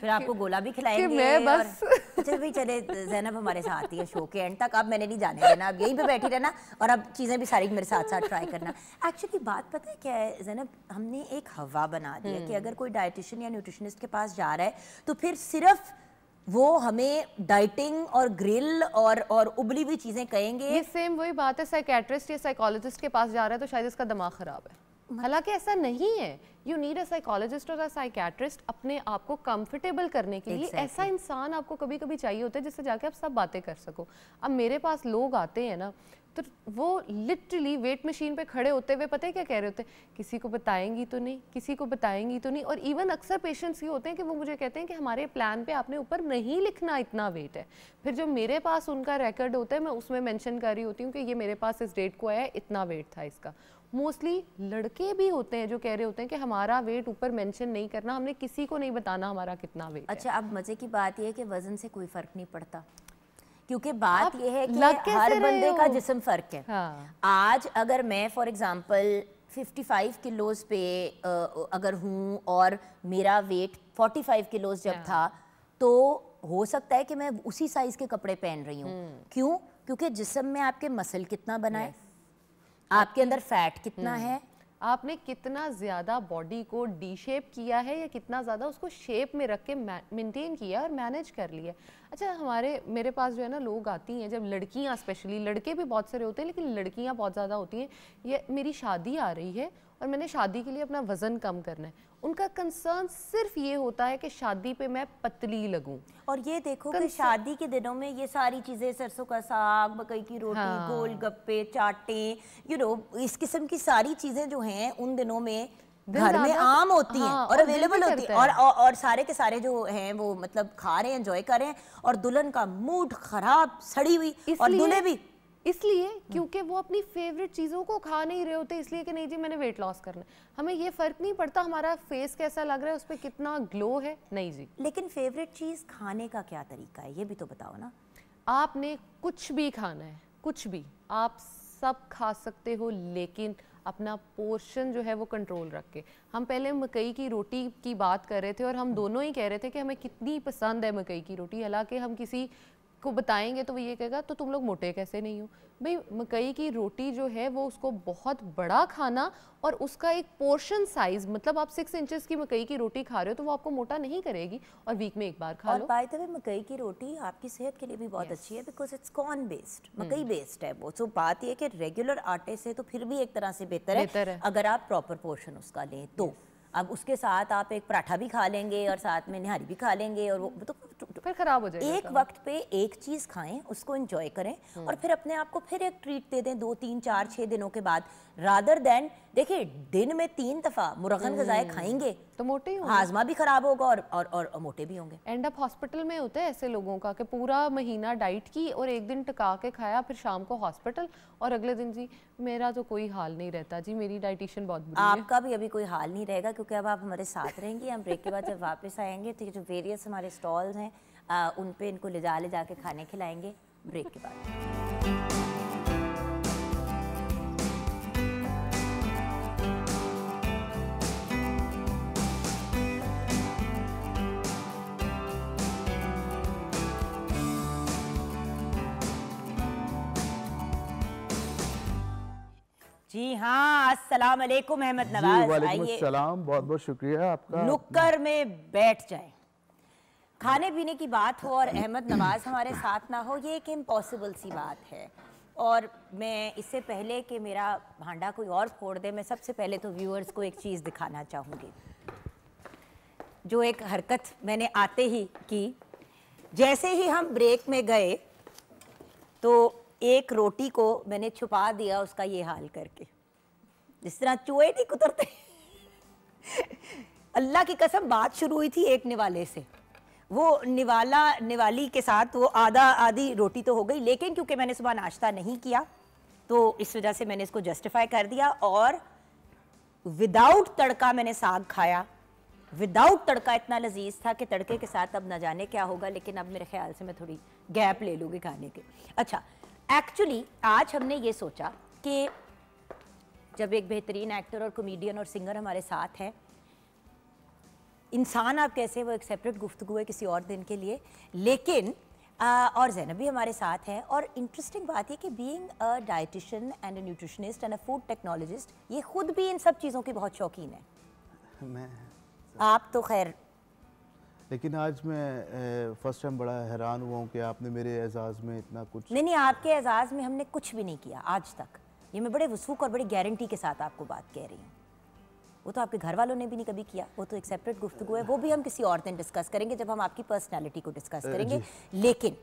फिर आपको गोला भी खिलाएंगे मैं बस अच्छा [laughs] भाई चले जैनब हमारे साथ आती है शो के एंड तक अब मैंने नहीं जाने देना अब यहीं पे बैठी रहना और अब चीज़ें भी सारी मेरे साथ साथ ट्राई करना एक्चुअली बात पता है क्या है जैनब हमने एक हवा बना दिया कि हम्म। अगर कोई डाइटिशियन या न्यूट्रिशनिस्ट के पास जा रहा है तो फिर सिर्फ वो हमें डाइटिंग और ग्रिल और और उबली हुई चीज़ें कहेंगे ये सेम वही बात है साइकेट्रिस्ट या साइकोलॉजिस्ट के पास जा रहा है तो शायद इसका दिमाग ख़राब है हालांकि ऐसा नहीं है यू नीड अ साइकोलॉजिस्ट और अ साइकेट्रिस्ट अपने आप को कंफर्टेबल करने के exactly. लिए ऐसा इंसान आपको कभी कभी चाहिए होता है जिससे जाके आप सब बातें कर सको अब मेरे पास लोग आते हैं ना तो वो लिटरली वेट मशीन पे खड़े होते हुए पता है क्या कह रहे होते हैं किसी को बताएंगी तो नहीं किसी को बताएंगी तो नहीं और इवन अक्सर पेशेंट्स ये होते हैं कि वो मुझे कहते हैं कि हमारे प्लान पे आपने ऊपर नहीं लिखना इतना वेट है फिर जो मेरे पास उनका रिकॉर्ड होता है मैं उसमें मैंशन कर रही होती हूँ कि ये मेरे पास इस डेट को आया इतना वेट था इसका मोस्टली लड़के भी होते हैं जो कह रहे होते हैं कि हमारा वेट ऊपर मेंशन नहीं करना हमने किसी को नहीं बताना हमारा कितना वेट अच्छा अब मज़े की बात यह है कि वज़न से कोई फ़र्क नहीं पड़ता क्योंकि बात यह है कि हर बंदे का जिसम फ़र्क है हाँ। आज अगर मैं फॉर एग्ज़ाम्पल 55 किलोज़ पे अगर हूँ और मेरा वेट 45 किलोज़ जब हाँ। था तो हो सकता है कि मैं उसी साइज़ के कपड़े पहन रही हूँ हम्म। क्यों क्योंकि जिसम में आपके मसल कितना बना है yes. आपके अंदर फैट कितना हम्म। है आपने कितना ज़्यादा बॉडी को डी शेप किया है या कितना ज़्यादा उसको शेप में रख के मेंटेन किया और मैनेज कर लिया अच्छा हमारे मेरे पास जो है ना लोग आती हैं जब लड़कियां स्पेशली लड़के भी बहुत सारे होते हैं लेकिन लड़कियां बहुत ज़्यादा होती हैं ये मेरी शादी आ रही है और मैंने शादी के लिए अपना वज़न कम करना है उनका कंसर्न सिर्फ ये होता है कि शादी पे मैं पतली लगूं और ये देखो कि शादी के दिनों में ये सारी चीज़ें सरसों का साग मकई की रोटी हाँ। गोल गप्पे चाटे यू नो इस किस्म की सारी चीज़ें जो हैं उन दिनों में घर में आम होती हाँ, हैं और अवेलेबल होती है और, और और सारे के सारे जो हैं वो मतलब खा रहे हैं एंजॉय कर रहे हैं और दुल्हन का मूड खराब सड़ी हुई और दूल्हे भी इसलिए हम्म। क्योंकि वो अपनी फेवरेट चीज़ों को खा नहीं रहे होते इसलिए कि नहीं जी मैंने वेट लॉस करना हमें ये फ़र्क नहीं पड़ता हमारा फेस कैसा लग रहा है उस पर कितना ग्लो है नहीं जी लेकिन फेवरेट चीज़ खाने का क्या तरीका है ये भी तो बताओ ना आपने कुछ भी खाना है कुछ भी आप सब खा सकते हो लेकिन अपना पोर्शन जो है वो कंट्रोल रख के हम पहले मकई की रोटी की बात कर रहे थे और हम हम्म। दोनों ही कह रहे थे कि हमें कितनी पसंद है मकई की रोटी हालांकि हम किसी को बताएंगे तो वो ये कहेगा तो तुम लोग मोटे कैसे नहीं हो भाई मकई की रोटी जो है वो उसको बहुत बड़ा खाना और उसका एक पोर्शन साइज मतलब आप सिक्स इंचेस की मकई की रोटी खा रहे हो तो वो आपको मोटा नहीं करेगी और वीक में एक बार खा और लो और बाय मकई की रोटी आपकी सेहत के लिए भी बहुत yes. अच्छी है बिकॉज इट्स कॉर्न बेस्ड मकई बेस्ड है वो सो बात यह कि रेगुलर आटे से तो फिर भी एक तरह से बेहतर है, है अगर आप प्रॉपर पोर्शन उसका लें तो yes. अब उसके साथ आप एक पराठा भी खा लेंगे और साथ में निहारी भी खा लेंगे और वो तो फिर खराब हो जाएगा एक वक्त पे एक चीज़ खाएं उसको इंजॉय करें हम्म। और फिर अपने आप को फिर एक ट्रीट दे दें दो तीन चार छः दिनों के बाद रादर देन देखिए दिन में तीन दफ़ा मुरगन गजाए हम्म। खाएंगे तो मोटे ही हाजमा भी ख़राब होगा और, और और और मोटे भी होंगे एंड अप हॉस्पिटल में होते हैं ऐसे लोगों का कि पूरा महीना डाइट की और एक दिन टका के खाया फिर शाम को हॉस्पिटल और अगले दिन जी मेरा तो कोई हाल नहीं रहता जी मेरी डाइटिशियन बहुत बुरी आपका भी अभी कोई हाल नहीं रहेगा क्योंकि अब आप हमारे साथ रहेंगे हम ब्रेक के बाद जब वापस आएंगे तो जो वेरियस हमारे स्टॉल्स हैं उन पर इनको ले जा ले जाके खाने खिलाएंगे ब्रेक के बाद जी हाँ अस्सलाम वालेकुम अहमद नवाज आइए सलाम बहुत बहुत शुक्रिया आपका नुक्कर में बैठ जाए खाने पीने की बात हो और अहमद नवाज हमारे साथ ना हो ये एक इम्पॉसिबल सी बात है और मैं इससे पहले कि मेरा भांडा कोई और फोड़ दे मैं सबसे पहले तो व्यूअर्स को एक चीज़ दिखाना चाहूँगी जो एक हरकत मैंने आते ही की जैसे ही हम ब्रेक में गए तो एक रोटी को मैंने छुपा दिया उसका ये हाल करके जिस तरह चूहे नहीं कुतरते अल्लाह की कसम बात शुरू हुई थी एक निवाले से वो निवाला निवाली के साथ वो आधा आधी रोटी तो हो गई लेकिन क्योंकि मैंने सुबह नाश्ता नहीं किया तो इस वजह से मैंने इसको जस्टिफाई कर दिया और विदाउट तड़का मैंने साग खाया विदाउट तड़का इतना लजीज था कि तड़के के साथ अब ना जाने क्या होगा लेकिन अब मेरे ख्याल से मैं थोड़ी गैप ले लूँगी खाने के अच्छा एक्चुअली आज हमने ये सोचा कि जब एक बेहतरीन एक्टर और कॉमेडियन और सिंगर हमारे साथ हैं इंसान आप कैसे वो एक सेपरेट गुफ्तु है किसी और दिन के लिए लेकिन आ, और जैनब भी हमारे साथ हैं और इंटरेस्टिंग बात है कि being a dietitian and a nutritionist and a food technologist ये खुद भी इन सब चीज़ों के बहुत शौकीन है मैं आप तो खैर लेकिन आज मैं फर्स्ट टाइम बड़ा हैरान हुआ हूँ कि आपने मेरे एजाज में इतना कुछ नहीं नहीं आपके एजाज में हमने कुछ भी नहीं किया आज तक ये मैं बड़े वसूख और बड़ी गारंटी के साथ आपको बात कह रही हूँ वो तो आपके घर वालों ने भी नहीं कभी किया वो तो एक सेपरेट गुफ्तु है वो भी हम किसी और दिन डिस्कस करेंगे जब हम आपकी पर्सनैलिटी को डिस्कस करेंगे लेकिन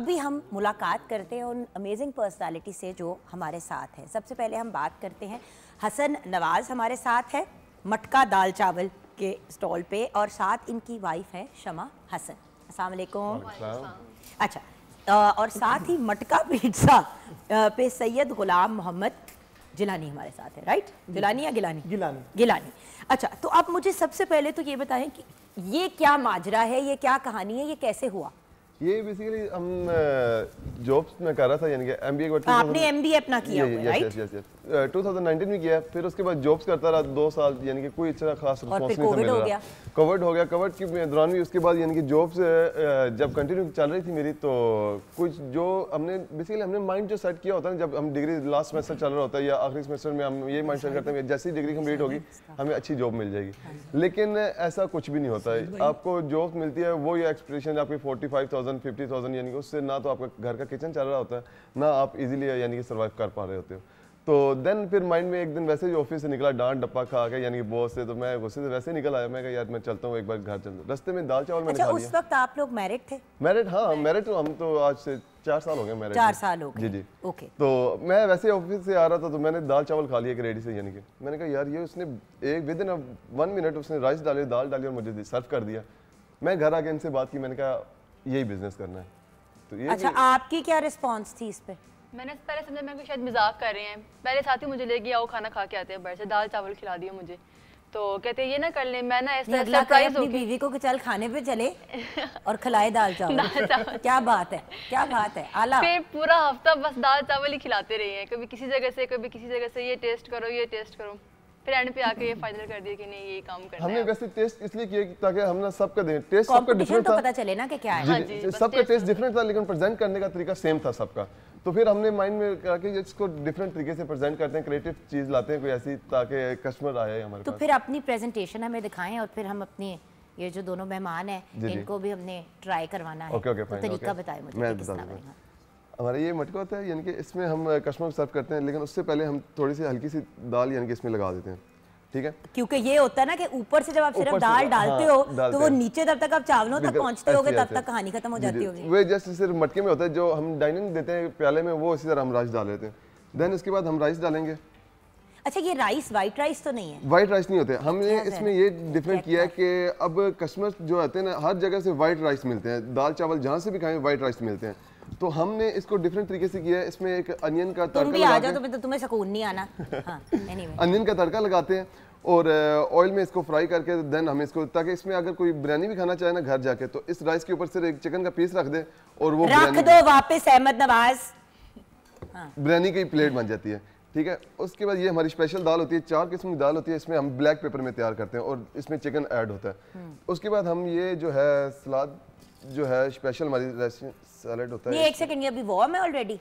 अभी हम मुलाकात करते हैं उन अमेजिंग पर्सनालिटी से जो हमारे साथ हैं सबसे पहले हम बात करते हैं हसन नवाज़ हमारे साथ है मटका दाल चावल के स्टॉल पे और साथ इनकी वाइफ है शमा हसन असलकुम अच्छा और साथ ही मटका पिज्ज़ा पे सैयद गुलाम मोहम्मद जिलानी हमारे साथ है राइट जिलानी या गिलानी गिलानी गिलानी अच्छा तो आप मुझे सबसे पहले तो ये बताएं कि ये क्या माजरा है ये क्या कहानी है ये कैसे हुआ ये बेसिकली हम जॉब्स में कर रहा था यानी कि एमबीए का बाद हाँ, आपने एमबीए अपना किया हुआ राइट यस यस यस 2019 में किया फिर उसके बाद जॉब्स करता रहा दो साल यानी कि कोई अच्छा खास रिस्पांस नहीं मिल रहा कवर्ड हो गया कवर्ड के दौरान भी उसके बाद यानी कि जॉब्स जब कंटिन्यू चल रही थी मेरी तो कुछ जो हमने बेसिकली हमने माइंड जो सेट किया होता है जब हम डिग्री लास्ट सेमेस्टर चल रहा होता है या आखिरी सेमेस्टर में हम ये माइंड सेट करते हैं जैसी डिग्री कम्प्लीट होगी हमें अच्छी जॉब मिल जाएगी हाँ लेकिन ऐसा कुछ भी नहीं होता है आपको जॉब मिलती है वो या एक्सप्रेशन आपकी forty five thousand fifty thousand यानी कि उससे ना तो आपका घर का किचन चल रहा होता है ना आप इजिली यानी कि सर्वाइव कर पा रहे होते हो तो देन फिर माइंड में एक दिन वैसे ही ऑफिस से निकला डांट डप्पा खा के यानी बॉस से तो मैं गुस्से से वैसे निकल आया मैं कहा यार मैं चलता हूँ एक बार घर चलता रस्ते में दाल चावल मैंने अच्छा, खा उस वक्त आप लोग मैरिड थे मैरिड हाँ मैरिड तो हम तो आज से चार साल हो गए मैरिड चार साल हो गए जी जी ओके तो मैं वैसे ऑफिस से आ रहा था तो मैंने दाल चावल खा लिया एक रेडी से यानी कि मैंने कहा यार ये उसने एक विद इन वन मिनट उसने राइस डाली दाल डाली और मुझे सर्व कर दिया मैं घर आके इनसे बात की मैंने कहा यही बिजनेस करना है तो ये अच्छा आपकी क्या रिस्पॉन्स थी इस पर मैंने पहले समझा मैं शायद मजाक कर रहे हैं पहले साथ ही मुझे ले गया वो खाना खा के आते हैं बाहर से दाल चावल खिला दिया मुझे तो कहते हैं ये ना कर ले मैं ना ऐसा मतलब अपनी बीवी को चल खाने पे चले [laughs] और खिलाए दाल चावल [laughs] क्या बात है क्या बात है आला फिर पूरा हफ्ता बस दाल चावल ही खिलाते रहे हैं कभी किसी जगह से कभी किसी जगह से ये टेस्ट करो ये टेस्ट करो फिर एंड पे आके ये फाइनल कर दिया कि नहीं ये काम करना हमने वैसे टेस्ट इसलिए किया ताकि हम ना सबका दें टेस्ट सबका डिफरेंट तो था पता चले ना कि क्या है हाँ सबका टेस्ट डिफरेंट था लेकिन प्रेजेंट करने का तरीका सेम था सबका तो फिर हमने माइंड में कहा कि इसको डिफरेंट तरीके से प्रेजेंट करते हैं क्रिएटिव चीज़ लाते हैं कोई ऐसी ताकि कस्टमर आए हमारे तो फिर अपनी प्रेजेंटेशन हमें दिखाएं और फिर हम अपनी ये जो दोनों मेहमान हैं इनको भी हमने ट्राई करवाना है ओके ओके तो तरीका बताएं मुझे मैं बता दूंगा हमारा ये मटका होता है यानी कि इसमें हम कस्टमर सर्व करते हैं लेकिन उससे पहले हम थोड़ी सी हल्की सी दाल यानी कि इसमें लगा देते हैं ठीक है क्योंकि ये होता है ना कि ऊपर से जब आप सिर्फ दाल डालते हाँ, हो तो वो नीचे तब तक आप चावलों तक पहुंचते हो तब तक कहानी खत्म हो जाती होगी वे जस्ट सिर्फ मटके में होता है जो हम डाइनिंग देते हैं प्याले में वो इसी तरह हम राइस डाल लेते हैं देन उसके बाद हम राइस डालेंगे अच्छा ये राइस वाइट राइस तो नहीं है वाइट राइस नहीं होते हमने अच्छा, इसमें ये डिफरेंट किया है कि अब कस्टमर्स जो आते हैं ना हर जगह से वाइट राइस मिलते हैं दाल चावल जहाँ से भी खाएं वाइट राइस मिलते हैं तो हमने इसको डिफरेंट तरीके से किया है इसमें एक अनियन का तड़का तुम भी आ जाओ तो तुम्हें सुकून नहीं आना हाँ, [laughs] anyway. अनियन का तड़का लगाते हैं और ऑयल uh, में इसको फ्राई करके देन हम इसको ताकि इसमें अगर कोई बिरयानी भी खाना चाहे ना घर जाके तो इस राइस के ऊपर सिर्फ एक चिकन का पीस रख दे और वो रख दो वापस अहमद नवाज हाँ। बिरयानी की प्लेट बन जाती है ठीक है उसके बाद ये हमारी स्पेशल दाल होती है चार किस्म की दाल होती है इसमें हम ब्लैक पेपर में तैयार करते हैं और इसमें चिकन ऐड होता है हम्म। उसके बाद हम ये जो है सलाद जो है स्पेशल हमारी सैलड होता है ये एक सेकंड ये अभी वॉर्म है ऑलरेडी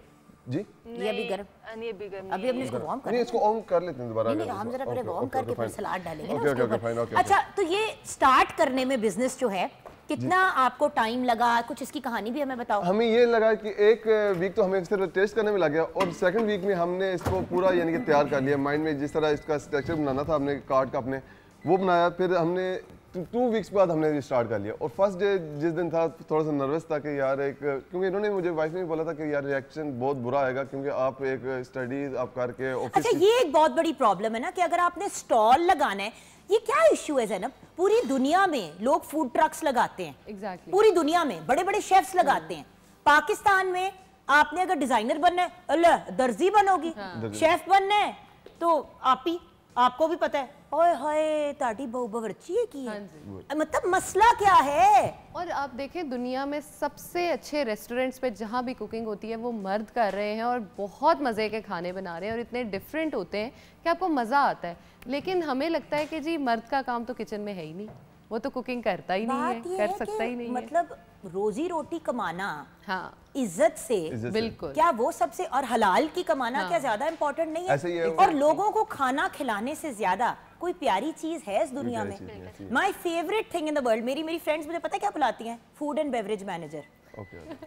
जी ये अभी गर्म ये भी गर्म अभी इसको वार्म कर नहीं इसको ऑन कर लेते हैं दोबारा नहीं हम जरा पहले वार्म करके फिर सलाद डालेंगे ओके ओके फाइन ओके अच्छा तो ये स्टार्ट करने में बिजनेस जो है कितना आपको टाइम लगा कुछ इसकी कहानी भी हमें बताओ हमें ये लगा कि एक वीक तो हमें सिर्फ टेस्ट करने में लग गया और सेकंड वीक में हमने इसको पूरा यानी कि तैयार कर लिया माइंड में जिस तरह इसका स्ट्रक्चर बनाना था हमने कार्ड का अपने वो बनाया फिर हमने टू वीक्स बाद हमने स्टार्ट कर लिया और फर्स्ट डे जिस दिन था थोड़ा सा नर्वस था कि यार एक क्योंकि इन्होंने मुझे वाइफ ने भी बोला था कि यार रिएक्शन बहुत बुरा आएगा क्योंकि आप एक स्टडीज आप करके अच्छा ये एक बहुत बड़ी प्रॉब्लम है ना कि अगर आपने स्टॉल लगाना है ये क्या इश्यू है जैनब पूरी दुनिया में लोग फूड ट्रक्स लगाते हैं exactly. पूरी दुनिया में बड़े बड़े शेफ्स लगाते हैं पाकिस्तान में आपने अगर डिजाइनर बनना है दर्जी बनोगी शेफ हाँ। बनना है तो आप ही आपको भी पता है ओए है की हाँ मतलब मसला क्या है और आप देखें दुनिया में सबसे अच्छे रेस्टोरेंट्स पे जहाँ भी कुकिंग होती है वो मर्द कर रहे हैं और बहुत मज़े के खाने बना रहे हैं और इतने डिफरेंट होते हैं कि आपको मज़ा आता है लेकिन हमें लगता है कि जी मर्द का काम तो किचन में है ही नहीं वो तो कुकिंग करता ही नहीं है कर सकता ही नहीं मतलब रोजी रोटी कमाना हाँ इज्जत से बिल्कुल क्या वो सबसे और हलाल की कमाना हाँ। क्या ज्यादा इम्पोर्टेंट नहीं है और लोगों को खाना खिलाने से ज्यादा कोई प्यारी चीज है इस दुनिया में my favourite thing in the world मेरी मेरी फ्रेंड्स मुझे पता है क्या बुलाती हैं फूड एंड बेवरेज मैनेजर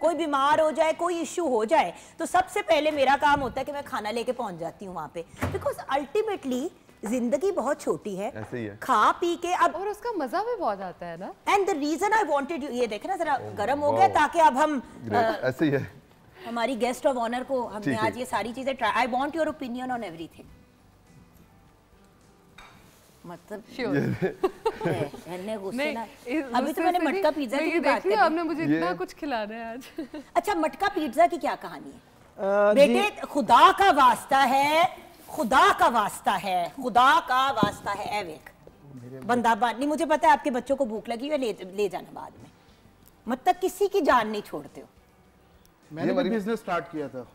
कोई बीमार हो जाए कोई इश्यू हो जाए तो सबसे पहले मेरा काम होता है कि मैं खाना लेके पहुंच जाती हूँ वहां पे बिकॉज अल्टीमेटली जिंदगी बहुत छोटी है ऐसे ही है खा पी के अब और उसका मजा भी बहुत आता है ना and the reason I wanted you ये देखे ना जरा oh, गर्म हो गया ताकि अब हम ऐसे ही है हमारी गेस्ट ऑफ ऑनर को हमने आज ये सारी चीजें try I want your opinion on everything मतलब [laughs] [laughs] अभी तो मैंने मटका पिज्जा की बात आपने मुझे इतना कुछ खिलाना है आज [laughs] अच्छा मटका पिज्जा की क्या कहानी है बेटे खुदा का वास्ता है खुदा का वास्ता है खुदा का वास्ता है एवेक बंदा बात नहीं मुझे पता है आपके बच्चों को भूख लगी है ले, ले जाना बाद में मतलब किसी की जान नहीं छोड़ते हो मैंने भी बिजनेस स्टार्ट किया था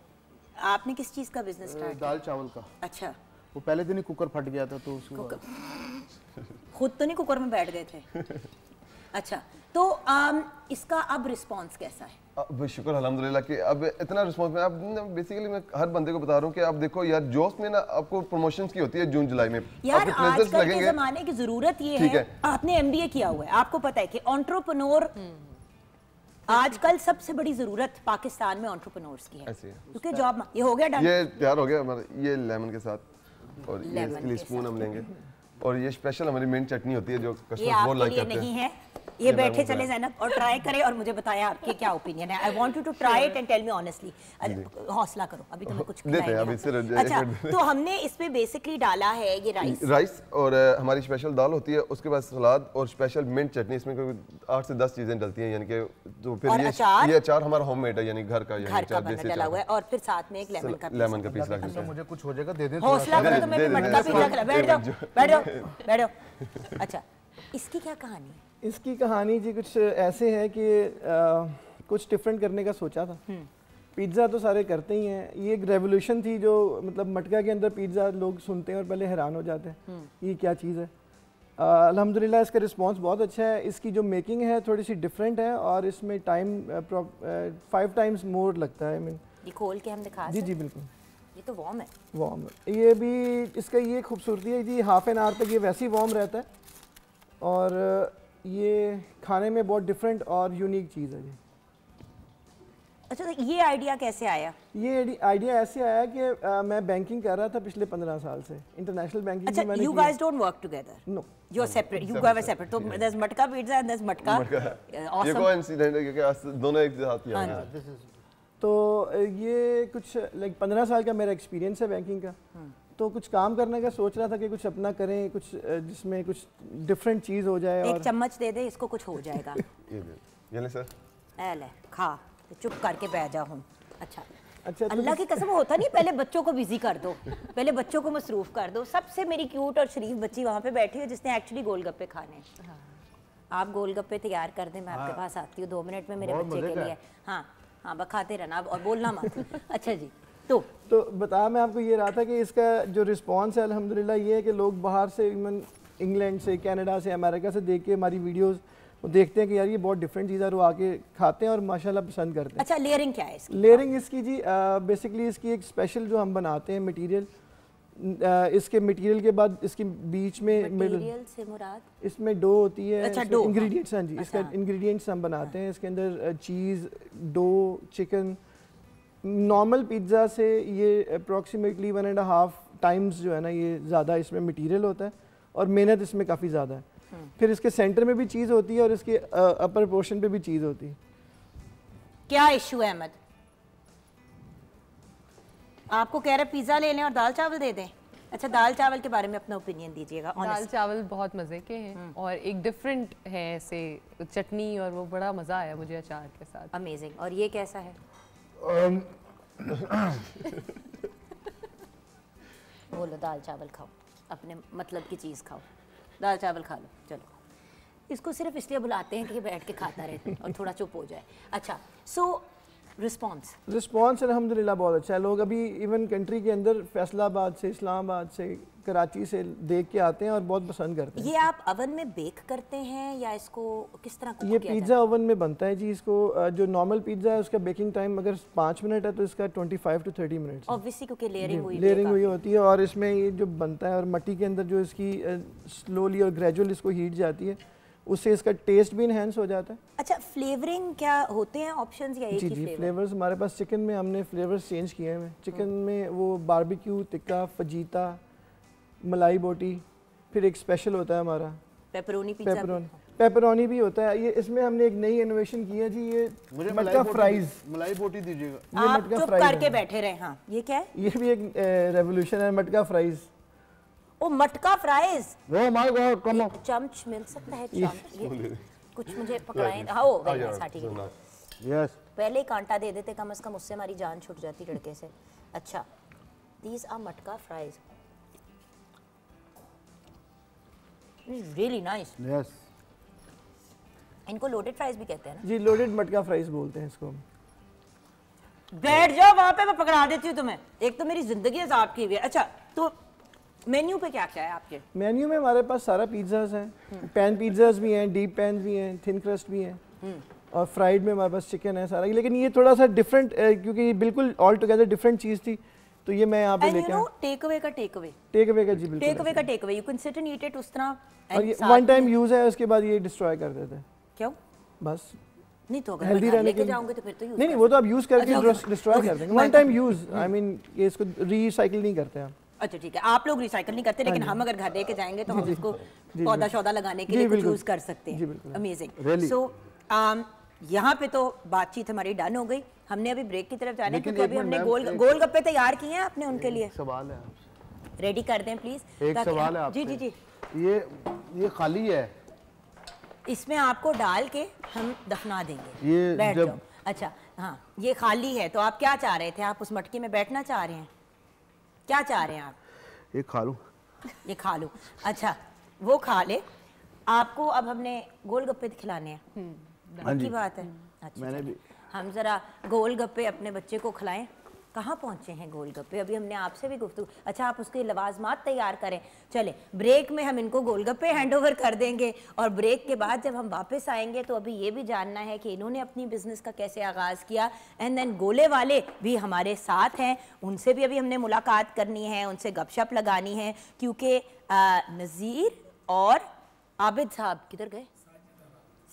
आपने किस चीज का बिजनेस स्टार्ट दाल चावल का अच्छा वो पहले दिन ही कुकर फट गया था तो उसको खुद तो नहीं कुकर में बैठ गए थे [laughs] अच्छा तो आम, इसका अब रिस्पांस कैसा है अब शुक्र अलहमदिल्ला कि अब इतना रिस्पॉन्स में अब बेसिकली मैं हर बंदे को बता रहा हूँ कि आप देखो यार जोश में ना आपको प्रमोशन की होती है जून जुलाई में यार आजकल के जमाने की जरूरत ये है, है आपने एमबीए किया हुआ है आपको पता है कि ऑन्ट्रप्रनोर हम्म। आजकल सबसे बड़ी जरूरत पाकिस्तान में ऑन्ट्रप्रनोर्स की है क्योंकि जॉब ये हो गया ये तैयार हो गया हमारा ये लेमन के साथ और ये स्पून हम लेंगे और ये स्पेशल हमारी मेन चटनी होती है जो कस्टमर बहुत लाइक करते हैं नहीं है ये बैठे चले जैनब और ट्राई करें और मुझे बताया आपके क्या ओपिनियन है I want you to try it and tell me honestly हौसला करो अभी तुम्हें कुछ अभी अच्छा [laughs] तो हमने इस इसमें बेसिकली डाला है ये राइस राइस और हमारी स्पेशल दाल होती है उसके बाद सलाद और स्पेशल मिंट चटनी इसमें कोई आठ से दस चीजें डलती हैं यानी कि तो फिर ये ये अचार हमारा होममेड है यानी घर का यानी अचार देसी डला हुआ है और फिर साथ में एक लेमन का लेमन का पीस रख है मुझे कुछ हो जाएगा दे दे हौसला करो तो मैं भी मटका पीस रख लगा बैठ जाओ बैठ जाओ बैठ [laughs] जाओ अच्छा इसकी क्या कहानी है इसकी कहानी जी कुछ ऐसे है कि आ, कुछ डिफरेंट करने का सोचा था पिज्ज़ा हम्म। तो सारे करते ही हैं ये एक रेवोल्यूशन थी जो मतलब मटका के अंदर पिज्ज़ा लोग सुनते हैं और पहले हैरान हो जाते हैं हम्म। ये क्या चीज़ है अलहमदिल्ला इसका रिस्पांस बहुत अच्छा है इसकी जो मेकिंग है थोड़ी सी डिफरेंट है और इसमें टाइम फाइव टाइम्स मोर लगता है आई मीन ये खोल के हम दिखा जी जी बिल्कुल ये तो वार्म है वार्म ये भी इसका ये खूबसूरती है जी हाफ एन आवर तक ये वैसे ही वार्म रहता है और ये खाने में बहुत डिफरेंट और यूनिक चीज़ है ये अच्छा तो ये आइडिया कैसे आया ये आइडिया ऐसे आया कि आ, मैं बैंकिंग कर रहा था पिछले पंद्रह साल से इंटरनेशनल बैंकिंग अच्छा, मैंने you guys don't work together no you are separate you guys separate तो there is matka pizza and there is matka awesome ये कोइंसिडेंट है क्योंकि दोनों एक साथ ही आए दिस हाँ तो ये कुछ लाइक पंद्रह साल का मेरा एक्सपीरियंस है बैंकिंग का हम्म। तो कुछ काम करने का सोच रहा था कि कुछ अपना करें कुछ जिसमें कुछ डिफरेंट चीज़ हो जाए एक और... चम्मच दे दे इसको कुछ हो जाएगा [laughs] ये ले सर ले खा चुप करके बैठ जा हूँ अच्छा अच्छा तो अल्लाह की कसम होता नहीं पहले बच्चों को बिजी कर दो पहले बच्चों को मसरूफ कर दो सबसे मेरी क्यूट और शरीफ बच्ची वहाँ पे बैठी है जिसने एक्चुअली गोलगप्पे खाने हाँ। आप गोलगप्पे तैयार कर दें मैं आपके हाँ। पास आती हूँ दो मिनट में मेरे बच्चे के लिए हाँ हाँ बखाते रहना और बोलना मत [laughs] अच्छा जी तो तो बताया मैं आपको ये रहा था कि इसका जो रिस्पांस है अलहमदिल्ला ये है कि लोग बाहर से इवन इंग्लैंड से कनाडा से अमेरिका से देख के हमारी वीडियोस वो देखते हैं कि यार ये बहुत डिफरेंट चीज़ है वो आके खाते हैं और माशाल्लाह पसंद करते हैं अच्छा लेयरिंग क्या है इसकी लेयरिंग इसकी जी आ, बेसिकली इसकी एक स्पेशल जो हम बनाते हैं मटीरियल इसके मटेरियल के बाद इसके बीच में इसमें डो होती है अच्छा इंग्रेडिएंट्स हाँ।, हाँ जी इसका इंग्रेडिएंट्स अच्छा। हम बनाते हैं इसके अंदर cheese dough chicken normal pizza से ये approximately one and half times जो है ना ये ज़्यादा इसमें मटीरियल होता है और मेहनत इसमें काफ़ी ज़्यादा है हम्म। फिर इसके सेंटर में भी चीज़ होती है और इसके अपर पोर्शन पे भी चीज़ होती है क्या इशू है अहमद आपको कह रहे पिज़्ज़ा ले लें और दाल चावल दे दें अच्छा दाल चावल के बारे में अपना ओपिनियन दीजिएगा दाल चावल बहुत मज़े के हैं हम्म। और एक डिफरेंट है ऐसे चटनी और वो बड़ा मज़ा आया मुझे अचार के साथ अमेजिंग और ये कैसा है um, बोलो दाल चावल खाओ अपने मतलब की चीज़ खाओ दाल चावल खा लो चलो इसको सिर्फ इसलिए बुलाते हैं कि बैठ के खाता रहे और थोड़ा चुप हो जाए अच्छा सो रिस्पॉन्स रिस्पॉन्स अलहमदिल्ला बहुत अच्छा है लोग अभी इवन कंट्री के अंदर फैसलाबाद से इस्लामाबाद से कराची से देख के आते हैं और बहुत पसंद करते हैं ये आप ओवन में बेक करते हैं या इसको किस तरह ये पिज़्ज़ा ओवन में बनता है जी इसको जो नॉर्मल पिज़्ज़ा है उसका बेकिंग टाइम अगर पाँच मिनट है तो इसका twenty five to thirty minute obviously क्योंकि लेयरिंग हुई लेयरिंग हुई होती है और इसमें ये जो बनता है और मट्टी के अंदर जो इसकी स्लोली और ग्रेजुअल इसको हीट जाती है उससे इसका टेस्ट भी इनहेंस हो जाता है अच्छा फ्लेवरिंग क्या होते हैं ऑप्शंस या एक जी ही जी फ्लेवर्स हमारे पास चिकन में हमने फ्लेवर्स चेंज किए हैं चिकन हम्म। में वो बारबेक्यू टिक्का फजीता मलाई बोटी फिर एक स्पेशल होता है हमारा पेपरोनी पिज्जा पेपरोनी पेपरोनी भी होता है ये इसमें हमने एक नई इनोवेशन की है जी ये मुझे मटका फ्राइज मलाई बोटी दीजिएगा आप चुप करके बैठे रहे हाँ ये क्या है ये भी एक रेवोल्यूशन है मटका फ्राइज वो मटका फ्राइज वो माय गॉड कम ऑन चम्मच मिल सकता है चम्मच कुछ मुझे पकड़ाएं आओ साठी यस पहले ही कांटा दे देते कम से कम उससे हमारी जान छूट जाती लड़के से अच्छा these are matka fries really nice yes इनको लोडेड फ्राइज भी कहते हैं ना जी लोडेड मटका फ्राइज बोलते हैं इसको बैठ जाओ वहां पे मैं पकड़ा देती हूँ तुम्हें एक तो मेरी जिंदगी आजाब की हुई है अच्छा तो मेन्यू पे क्या क्या है आपके मेन्यू में हमारे पास सारा पिज्ज़ाज हैं पैन पिज्ज़ाज भी हैं डीप पैन भी हैं थिन क्रस्ट भी हैं हम्म। और फ्राइड में हमारे पास चिकन है सारा लेकिन ये थोड़ा सा डिफरेंट क्योंकि ये बिल्कुल ऑल टुगेदर डिफरेंट चीज़ थी तो ये मैं यहाँ पे लेके आऊँ टेक अवे का टेक अवे टेक अवे का जी बिल्कुल टेक अवे का take away you can sit and eat it उस तरह और ये वन टाइम यूज़ है उसके बाद ये डिस्ट्रॉय कर देते हैं क्यों बस नहीं तो अगर मैं लेके जाऊंगे तो फिर तो यूज नहीं नहीं वो तो आप यूज करके डिस्ट्रॉय अच्छा, कर देंगे one time use I mean ये इसको रीसाइकिल नहीं करते आप अच्छा ठीक है आप लोग रिसाइकल नहीं करते हाँ लेकिन हम अगर घर लेके जाएंगे तो हम उसको पौधा शौदा लगाने के लिए तो कुछ यूज कर सकते हैं अमेजिंग सो um, यहाँ पे तो बातचीत हमारी डन हो गई हमने अभी ब्रेक की तरफ जाने क्योंकि अभी हमने गोल गोल गप्पे तैयार किए हैं आपने उनके लिए सवाल है रेडी कर दें प्लीज एक सवाल है जी जी जी ये ये खाली है इसमें आपको डाल के हम दफना देंगे ये बैठ जाओ अच्छा हाँ ये खाली है तो आप क्या चाह रहे थे आप उस मटकी में बैठना चाह रहे हैं क्या चाह रहे हैं आप ये खा लूँ ये खा लूँ अच्छा वो खा ले आपको अब हमने गोल गप्पे खिलाने हैं हाँ की बात है अच्छा मैंने भी हम जरा गोल गप्पे अपने बच्चे को खिलाएं कहाँ पहुँचे हैं गोलगप्पे अभी हमने आपसे भी गुफ्तु अच्छा आप उसके लवाजमात तैयार करें चले ब्रेक में हम इनको गोलगप्पे हैंड ओवर कर देंगे और ब्रेक के बाद जब हम वापस आएंगे तो अभी ये भी जानना है कि इन्होंने अपनी बिजनेस का कैसे आगाज़ किया एंड देन गोले वाले भी हमारे साथ हैं उनसे भी अभी हमने मुलाकात करनी है उनसे गपशप लगानी है क्योंकि नज़ीर और आबिद साहब किधर गए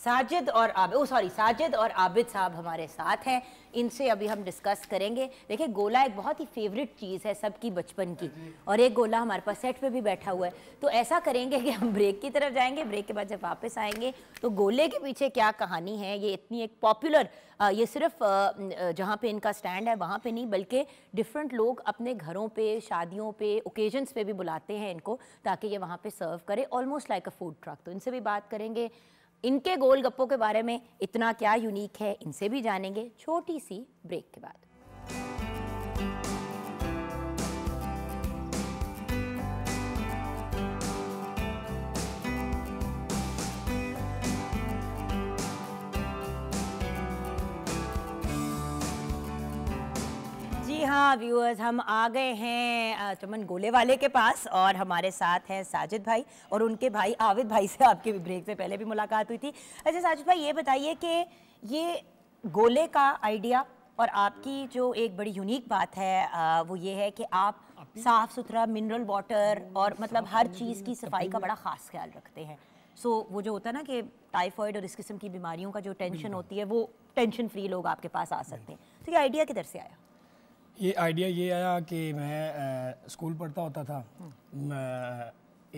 साजिद और आबिद ओ सॉरी साजिद और आबिद साहब हमारे साथ हैं इनसे अभी हम डिस्कस करेंगे देखिए गोला एक बहुत ही फेवरेट चीज़ है सबकी बचपन की और एक गोला हमारे पास सेट पे भी बैठा हुआ है तो ऐसा करेंगे कि हम ब्रेक की तरफ जाएंगे ब्रेक के बाद जब वापस आएंगे तो गोले के पीछे क्या कहानी है ये इतनी एक पॉपुलर ये सिर्फ जहाँ पे इनका स्टैंड है वहाँ पे नहीं बल्कि डिफरेंट लोग अपने घरों पर शादियों पर ओकेजन्स पे भी बुलाते हैं इनको ताकि ये वहाँ पर सर्व करे almost like a food truck तो इनसे भी बात करेंगे इनके गोलगप्पों के बारे में इतना क्या यूनिक है इनसे भी जानेंगे छोटी सी ब्रेक के बाद हाँ व्यूअर्स हम आ गए हैं चमन गोले वाले के पास और हमारे साथ हैं साजिद भाई और उनके भाई आविद भाई से आपके ब्रेक से पहले भी मुलाकात हुई थी अच्छा साजिद भाई ये बताइए कि ये गोले का आइडिया और आपकी जो एक बड़ी यूनिक बात है वो ये है कि आप साफ़ सुथरा मिनरल वाटर और मतलब हर चीज़ की सफाई का बड़ा ख़ास ख्याल रखते हैं सो so, वो जो होता है ना कि टाइफॉइड और इस किस्म की बीमारियों का जो टेंशन होती है वो टेंशन फ्री लोग आपके पास आ सकते हैं तो ये आइडिया किधर से आया ये आइडिया ये आया कि मैं आ, स्कूल पढ़ता होता था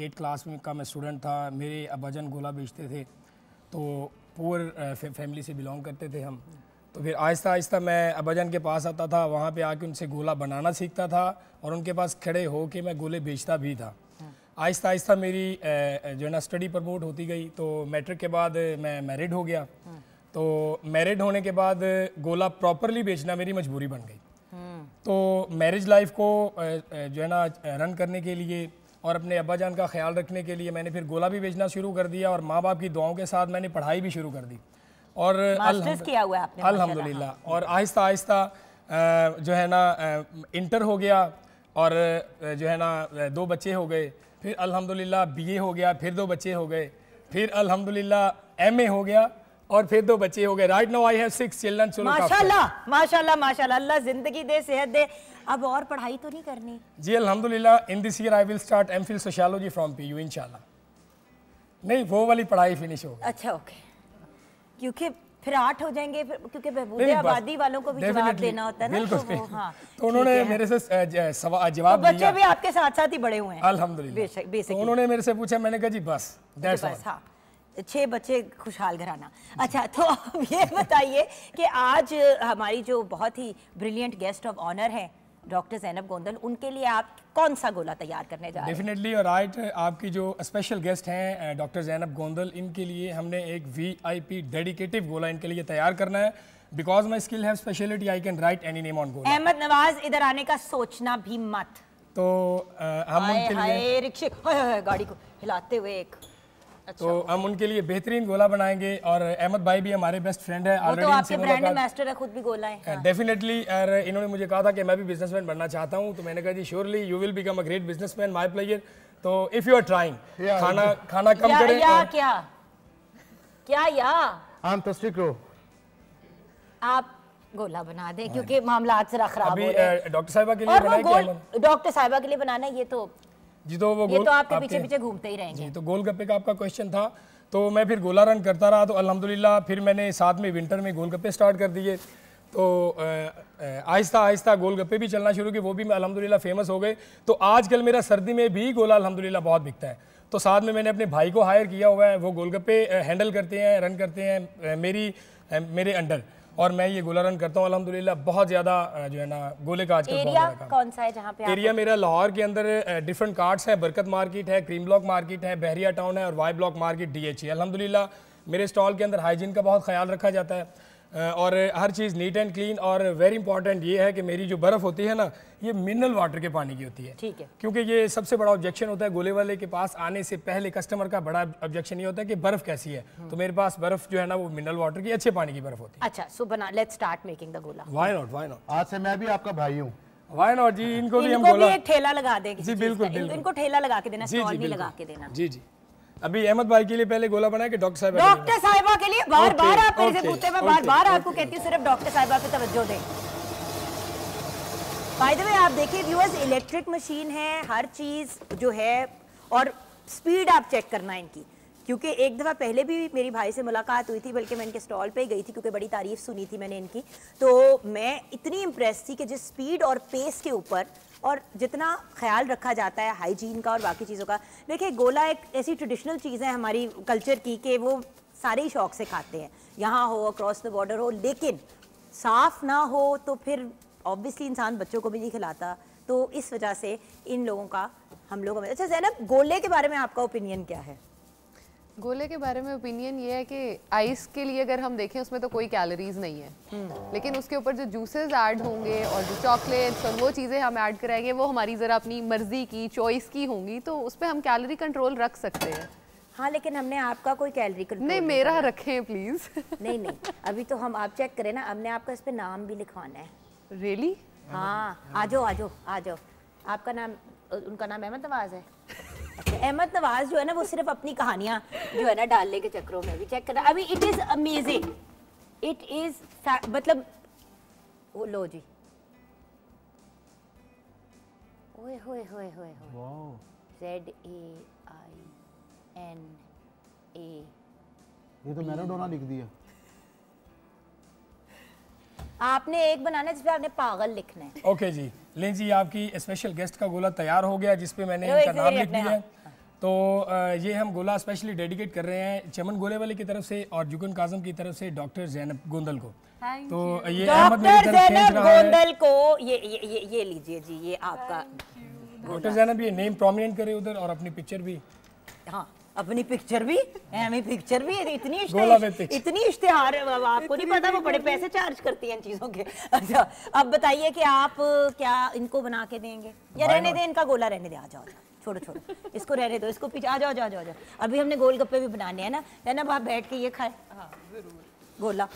एट क्लास में का मैं स्टूडेंट था मेरे अबाजन गोला बेचते थे तो पुअर फे, फैमिली से बिलोंग करते थे हम तो फिर आहिस्ता आहिस्ता मैं अब्बाजान के पास आता था वहाँ पे आके उनसे गोला बनाना सीखता था और उनके पास खड़े हो के मैं गोले बेचता भी था आहिस्ता आहिस्ता मेरी जो है ना स्टडी प्रमोट होती गई तो मैट्रिक के बाद मैं मैरिड हो गया तो मैरिड होने के बाद गोला प्रॉपरली बेचना मेरी मजबूरी बन गई तो मैरिज लाइफ को जो है ना रन करने के लिए और अपने अब्बा जान का ख्याल रखने के लिए मैंने फिर गोला भी बेचना शुरू कर दिया और माँ बाप की दुआओं के साथ मैंने पढ़ाई भी शुरू कर दी और अलहमदिल्ला और आहिस्ता आहिस्ता जो है ना इंटर हो गया और जो है ना दो बच्चे हो गए फिर बी बीए हो गया फिर दो बच्चे हो गए फिर एम एमए हो गया और फिर दो बच्चे हो गए right now I have six children so माशाल्लाह माशाल्लाह माशाल्लाह अल्लाह जिंदगी दे सेहत दे अब और पढ़ाई तो नहीं करनी जी अल्हम्दुलिल्लाह in this year I will start MPhil sociology from PU इंशाल्लाह नहीं वो वाली पढ़ाई फिनिश हो अच्छा ओके क्योंकि फिर आठ हो जाएंगे क्योंकि बहबूदे आबादी वालों को भी जवाब देना होता है ना तो, वो, हाँ, तो उन्होंने मेरे से तो जवाब दिया बच्चे भी आपके साथ साथ ही बड़े हुए हैं अल्हम्दुलिल्लाह बेशक उन्होंने मेरे से पूछा मैंने कहा जी बस दैट्स ऑल छह बच्चे खुशहाल घराना अच्छा तो अब ये बताइए कि आज हमारी जो बहुत ही ब्रिलियंट गेस्ट ऑफ ऑनर है डॉक्टर जैनब गोंदल उनके लिए आप कौन सा गोला तैयार करने जा रहे हैं डेफिनेटली और आज आपकी जो स्पेशल गेस्ट हैं डॉक्टर जैनब गोंदल इनके लिए हमने एक वीआईपी डेडिकेटिव गोला इनके लिए तैयार करना है because my skill have speciality I can write any name on gola Ahmed Nawaz इधर आने का सोचना भी मत तो आ, हम उनके लिए रिक्शे गाड़ी को हिलाते हुए एक अच्छा। तो हम उनके लिए बेहतरीन गोला बनाएंगे और अहमद भाई भी हमारे बेस्ट फ्रेंड है डेफिनेटली और इन्होंने मुझे कहा था कि मैं भी बिजनेसमैन बनना चाहता हूँ तो मैंने कहा जी surely you will become a great businessman my player तो इफ यू आर ट्राइंग खाना खाना कम करें या क्या क्या या हम तस्वीर करो आप गोला बना दें हाँ। क्योंकि मामला जरा खराब हो रहे हैं डॉक्टर साहिबा के लिए डॉक्टर साहिबा के लिए बनाना ये तो जी तो वो गोल, तो आपके, आपके पीछे पीछे घूमते ही रहेंगे जी तो गोलगप्पे का आपका क्वेश्चन था तो मैं फिर गोला रन करता रहा तो अल्हम्दुलिल्लाह फिर मैंने साथ में विंटर में गोलगप्पे स्टार्ट कर दिए तो आहिस्ता आहिस्ता गोलगप्पे भी चलना शुरू किए वो भी मैं अलहमदिल्ला फेमस हो गए तो आजकल मेरा सर्दी में भी गोला अलहमदिल्ला बहुत बिकता है तो साथ में मैंने अपने भाई को हायर किया हुआ है वो गोलगप्पे हैंडल करते हैं रन करते हैं मेरी मेरे अंडर और मैं ये गोला रन करता हूँ अलहमदिल्ला बहुत ज़्यादा जो है ना गोले का आजकल एरिया कौन सा है जहाँ पे एरिया मेरा लाहौर के अंदर डिफरेंट कार्ड्स हैं बरकत मार्केट है क्रीम ब्लॉक मार्केट है बहरिया टाउन है और Y block market D H मेरे स्टॉल के अंदर हाइजीन का बहुत ख्याल रखा जाता है और हर चीज़ नीट एंड क्लीन और वेरी इंपॉर्टेंट ये है कि मेरी जो बर्फ़ होती है ना ये मिनरल वाटर के पानी की होती है ठीक है क्योंकि ये सबसे बड़ा ऑब्जेक्शन होता है गोले वाले के पास आने से पहले कस्टमर का बड़ा ऑब्जेक्शन ये होता है कि बर्फ़ कैसी है हम्म। तो मेरे पास बर्फ़ जो है ना वो मिनरल वाटर की अच्छे पानी की बर्फ़ होती है अच्छा सो बना start making the gola why not why not आज से मैं भी आपका भाई हूँ वाई नॉट जी इनको भी हम ठेला लगा देंगे जी बिल्कुल इनको ठेला लगा के देना जी जी लगा के देना जी जी अभी अहमद भाई के लिए पहले गोला बनाया कि डॉक्टर साहब डॉक्टर साहिबा के लिए बार बार आप मेरे से पूछते मैं बार बार आपको कहती हूँ सिर्फ डॉक्टर साहिबा पे तवज्जो दें बाय द वे आप देखिए व्यूअर्स इलेक्ट्रिक मशीन है हर चीज़ जो है और स्पीड आप चेक करना इनकी क्योंकि एक दफ़ा पहले भी मेरी भाई से मुलाकात हुई थी बल्कि मैं इनके स्टॉल पे गई थी क्योंकि बड़ी तारीफ सुनी थी मैंने इनकी तो मैं इतनी इम्प्रेस थी कि जिस स्पीड और पेस के ऊपर और जितना ख्याल रखा जाता है हाइजीन का और बाकी चीज़ों का देखिए गोला एक ऐसी ट्रेडिशनल चीज़ है हमारी कल्चर की कि वो सारे ही शौक से खाते हैं यहाँ हो अक्रॉस द बॉर्डर हो लेकिन साफ़ ना हो तो फिर ऑब्वियसली इंसान बच्चों को भी नहीं खिलाता तो इस वजह से इन लोगों का हम लोगों में अच्छा जैनब गोले के बारे में आपका ओपिनियन क्या है गोले के बारे में ओपिनियन ये है कि आइस के लिए अगर हम देखें उसमें तो कोई कैलोरीज नहीं है लेकिन उसके ऊपर जो जूसेस ऐड होंगे और जो चॉकलेट्स और वो चीज़ें हम ऐड कराएंगे वो हमारी ज़रा अपनी मर्ज़ी की चॉइस की होंगी तो उस पर हम कैलोरी कंट्रोल रख सकते हैं हाँ लेकिन हमने आपका कोई कैलरी कंट्रोल नहीं मेरा रखें प्लीज़ [laughs] नहीं नहीं अभी तो हम आप चेक करें ना हमने आपका इस पर नाम भी लिखवाना है रियली हाँ आ जाओ आ जाओ आ जाओ आपका नाम उनका नाम अहमद नवाज है अहमद नवाज जो है ना वो सिर्फ अपनी कहानियां जो है ना डालने के चक्रों में भी चेक कर अभी it is amazing it is मतलब वो लो जी ओए होए होए होए होए Z A I N A ये तो मैराडोना लिख दिया आपने एक बनाना जिसपे आपने पागल लिखना है ओके okay जी लें जी आपकी स्पेशल गेस्ट का गोला तैयार हो गया जिसपे मैंने इनका नाम लिख दिया तो ये हम गोला स्पेशली डेडिकेट कर रहे हैं चमन गोले वाले की तरफ से और जुगन काजम की तरफ से डॉक्टर जैनब गोंदल को तो ये डॉक्टर जैनब गोंदल को ये ये, ये लीजिए जी ये आपका डॉक्टर जैनब ये नेम प्रोमिनेंट करे उधर और अपनी पिक्चर भी हाँ अपनी पिक्चर भी हमें पिक्चर भी इतनी इतनी इश्तेहार आपको नहीं पता वो बड़े पैसे चार्ज करती हैं चीज़ों के अच्छा अब बताइए कि आप क्या इनको बना के देंगे या रहने दें इनका गोला रहने दे आ जाओ छोड़ो छोड़ो इसको रहने दो इसको पीछे आ जाओ जाओ जाओ अभी हमने गोलगप्पे भी बनाने हैं ना है ना आप बैठ के ये खाए हाँ, गोला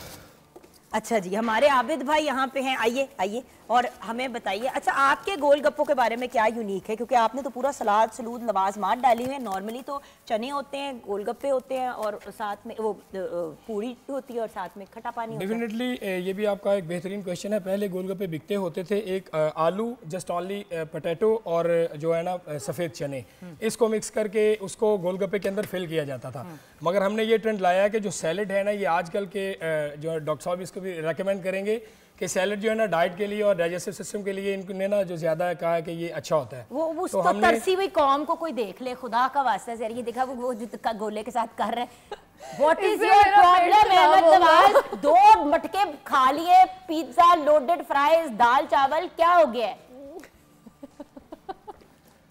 अच्छा जी हमारे आबिद भाई यहाँ पे हैं आइए आइए और हमें बताइए अच्छा आपके गोलगप्पों के बारे में क्या यूनिक है क्योंकि आपने तो पूरा सलाद सलूद लवाजमात डाली हुई है नॉर्मली तो चने होते हैं गोलगप्पे होते हैं और साथ में वो पूरी होती है और साथ में खटा पानी डेफिनेटली ये भी आपका एक बेहतरीन क्वेश्चन है पहले गोलगप्पे बिकते होते थे एक आलू जस्ट ऑनली पटेटो और जो है ना सफ़ेद चने हम्म। इसको मिक्स करके उसको गोलगप्पे के अंदर फिल किया जाता था हम्म। मगर हमने ये ट्रेंड लाया कि जो सैलड है ना ये आजकल के जो डॉक्टर साहब इसको भी रिकमेंड करेंगे कि सैलड जो है ना डाइट के लिए और डाइजेस्टिव सिस्टम के लिए इनने ना जो ज्यादा कहा है कि ये अच्छा होता है वो उस तो, तो तरसी हुई कौम को कोई देख ले खुदा का वास्ता यार ये देखा वो वो जो गोले के साथ कर रहे What is your problem, Ahmad Nawaz? दो मटके खा लिए पिज्जा लोडेड फ्राइज दाल चावल क्या हो गया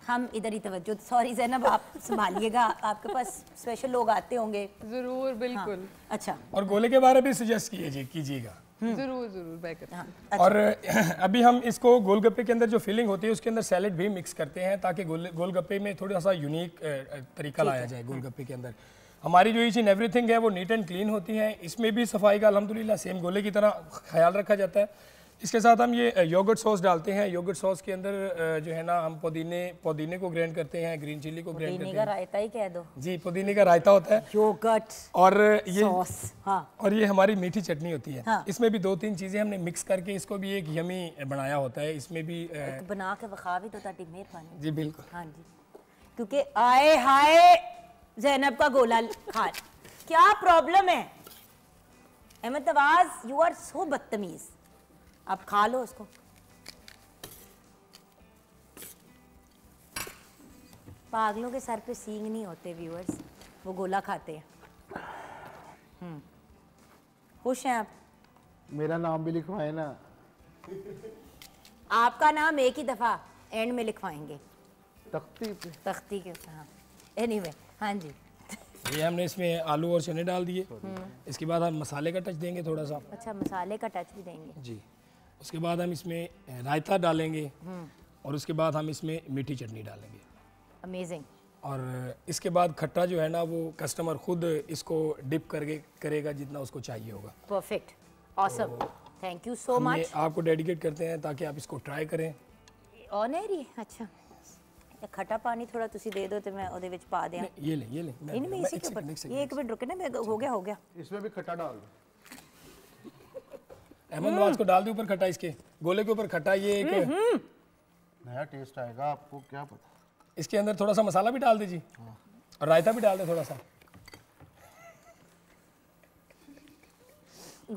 हम इधर ही तवज्जो सॉरी जैनब आप संभालिएगा आपके पास स्पेशल लोग आते होंगे जरूर हाँ, बिल्कुल हाँ, अच्छा और गोले के बारे में सजेस्ट कीजिएगा हम्म। जरूर जरूर हाँ, अच्छा। और [clears throat] अभी हम इसको गोलगप्पे के अंदर जो फिलिंग होती है उसके अंदर सैलेड भी मिक्स करते हैं ताकि गोलगप्पे में थोड़ा सा यूनिक तरीका लाया जाए हाँ। गोलगप्पे के अंदर हमारी जो ईच इन एवरीथिंग है वो नीट एंड क्लीन होती है इसमें भी सफाई का अलहमदिल्ला सेम गोले की तरह ख्याल रखा जाता है इसके साथ हम ये योगर्ट सॉस डालते हैं योगर्ट सॉस के अंदर जो है ना हम पुदीने पुदीने को ग्रैंड करते हैं ग्रीन चिली को ग्रैंड करते हैं पुदीने का रायता ही कह दो जी पुदीने का रायता होता है योगर्ट और ये सॉस हाँ। और ये हमारी मीठी चटनी होती है हाँ। इसमें भी दो तीन चीज़ें हमने मिक्स करके इसको भी एक यमी बनाया होता है इसमें भी बना के बखा भी तो ताटी मेहरबानी जी बिल्कुल हाँ जी क्योंकि आए हाय जैनब का गोला खा क्या प्रॉब्लम है Ahmed Nawaz you are so बदतमीज़ अब खा लो इसको पागलों के सर पे सींग नहीं होते व्यूअर्स वो गोला खाते हैं हम्म। खुश हैं आप मेरा नाम भी लिखवाए ना आपका नाम एक ही दफ़ा एंड में लिखवाएंगे तख्ती पे तख्ती के हाँ एनी anyway, हाँ जी ये हमने इसमें आलू और चने डाल दिए हम्म। इसके बाद हम मसाले का टच देंगे थोड़ा सा अच्छा मसाले का टच भी देंगे जी उसके बाद हम इसमें रायता डालेंगे हम्म। और उसके बाद हम इसमें मीठी चटनी डालेंगे अमेजिंग और इसके बाद खट्टा जो है ना वो कस्टमर खुद इसको डिप करके करेगा जितना उसको चाहिए होगा perfect awesome thank you so much आपको डेडिकेट करते हैं ताकि आप इसको ट्राई करें ऑनरी अच्छा खट्टा ਖਟਾ ਪਾਣੀ ਥੋੜਾ दे दो तो मैं ओदे विच पा ਪਾ ये ले ये ले इनमें इसी के ऊपर ये एक मिनट ਮਿੰਟ ना मैं हो गया हो गया इसमें भी खट्टा डाल दो अहमद नवाज हम्म। को डाल दे ऊपर खट्टा इसके गोले के ऊपर खट्टा ये एक नया टेस्ट आएगा आपको क्या पता इसके अंदर थोड़ा सा मसाला भी डाल दीजिए और रायता भी डाल दे थोड़ा सा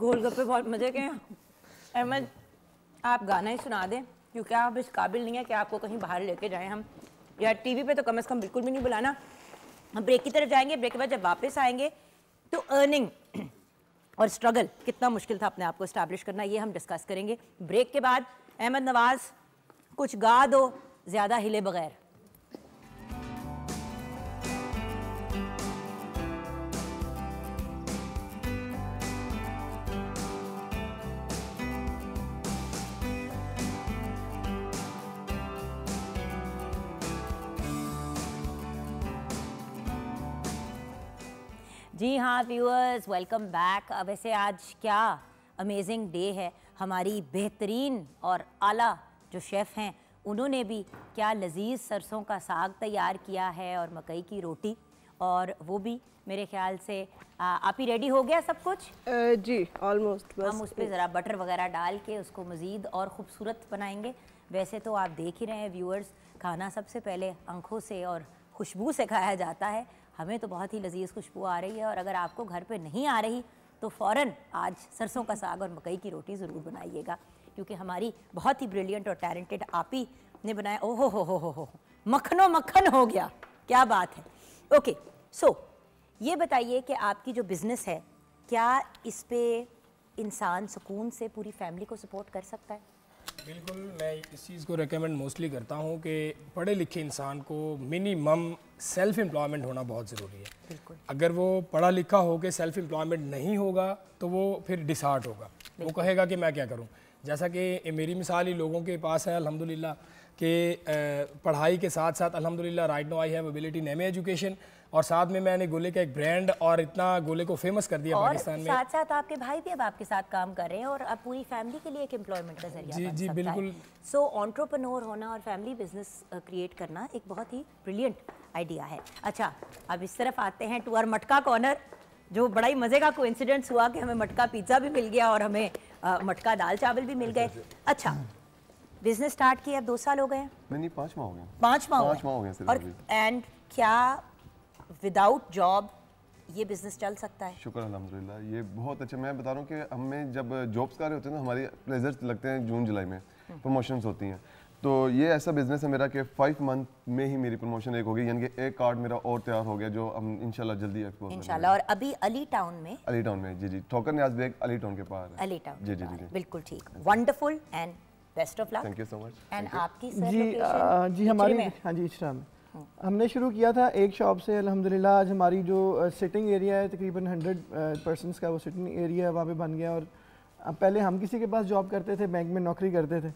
गोलगप्पे बहुत मजे के हैं अहमद आप गाना ही सुना दें क्योंकि आप इस काबिल नहीं है कि आपको कहीं बाहर लेके जाएं हम या टीवी पे तो कम से कम बिल्कुल भी नहीं बुलाना हम ब्रेक की तरफ जाएंगे ब्रेक के बाद जब वापस आएंगे तो अर्निंग और स्ट्रगल कितना मुश्किल था अपने आप को स्टैब्लिश करना ये हम डिस्कस करेंगे ब्रेक के बाद अहमद नवाज़ कुछ गा दो ज़्यादा हिले बगैर जी हाँ व्यूअर्स वेलकम बैक अब ऐसे आज क्या अमेजिंग डे है हमारी बेहतरीन और आला जो शेफ़ हैं उन्होंने भी क्या लजीज सरसों का साग तैयार किया है और मकई की रोटी और वो भी मेरे ख्याल से आप ही रेडी हो गया सब कुछ जी ऑलमोस्ट हम उस पर ज़रा बटर वगैरह डाल के उसको मज़ीद और ख़ूबसूरत बनाएंगे वैसे तो आप देख ही रहे हैं व्यूअर्स खाना सबसे पहले आंखों से और खुशबू से खाया जाता है हमें तो बहुत ही लजीज खुशबू आ रही है और अगर आपको घर पर नहीं आ रही तो फ़ौर आज सरसों का साग और मकई की रोटी ज़रूर बनाइएगा क्योंकि हमारी बहुत ही ब्रिलियंट और टैलेंटेड आप ही ने बनाया ओहो हो हो हो हो मखनो मक्खन हो गया क्या बात है ओके सो so, ये बताइए कि आपकी जो बिज़नेस है क्या इस पर इंसान सुकून से पूरी फैमिली को सपोर्ट कर सकता है बिल्कुल मैं इस चीज़ को रिकमेंड मोस्टली करता हूँ कि पढ़े लिखे इंसान को मिनिमम सेल्फ एम्प्लॉयमेंट होना बहुत ज़रूरी है अगर वो पढ़ा लिखा हो के सेल्फ एम्प्लॉयमेंट नहीं होगा तो वो फिर डिसार्ट होगा वो कहेगा कि मैं क्या करूँ जैसा कि मेरी मिसाल ही लोगों के पास है अलहमदिल्ला के पढ़ाई के साथ साथ अलहमदिल्ला right now I have ability name education और साथ में मैंने गोले का एक ब्रांड और इतना गोले को फेमस कर दिया पाकिस्तान में साथ साथ आपके भाई भी अब आपके साथ काम कर रहे हैं और अब पूरी फैमिली के लिए एक एम्प्लॉयमेंट का जरिया जी जी बिल्कुल सो ऑन्ट्रप्रनोर होना और फैमिली बिजनेस क्रिएट करना एक बहुत ही ब्रिलियंट आइडिया है अच्छा अब इस तरफ आते हैं टू आर मटका कॉर्नर जो बड़ा ही मज़े का को हुआ कि हमें मटका पिज्ज़ा भी मिल गया और हमें मटका uh, दाल चावल भी मिल गए अच्छा बिजनेस स्टार्ट किया दो साल हो गए नहीं पांच माह हो गए पांच माह हो गए और एंड क्या विदाउट जॉब ये बिजनेस चल सकता है शुक्र अलहमदिल्ला ये बहुत अच्छा मैं बता रहा हूँ कि हमें जब जॉब्स कर रहे होते हैं ना हमारी प्लेजर्स लगते हैं जून जुलाई में प्रमोशंस हम्म। होती हैं तो ये ऐसा बिजनेस है मेरा कि फाइव मंथ में ही मेरी प्रमोशन एक हो गई यानी कि एक कार्ड मेरा और तैयार हो गया जो हम इंशाल्लाह जल्दी एक्सपोर्ट इंशाल्लाह और अभी अली टाउन में अली टाउन में जी जी ठोकर न्याज बेग अली टाउन के पास अली टाउन जी जी जी बिल्कुल ठीक wonderful and best of luck thank you so much and आपकी जी जी हमारी हाँ जी इस हमने शुरू किया था एक शॉप से अल्हम्दुलिल्लाह आज हमारी जो सिटिंग एरिया है तकरीबन हंड्रेड परसेंट का वो सिटिंग एरिया वहाँ पर बन गया और अब पहले हम किसी के पास जॉब करते थे बैंक में नौकरी करते थे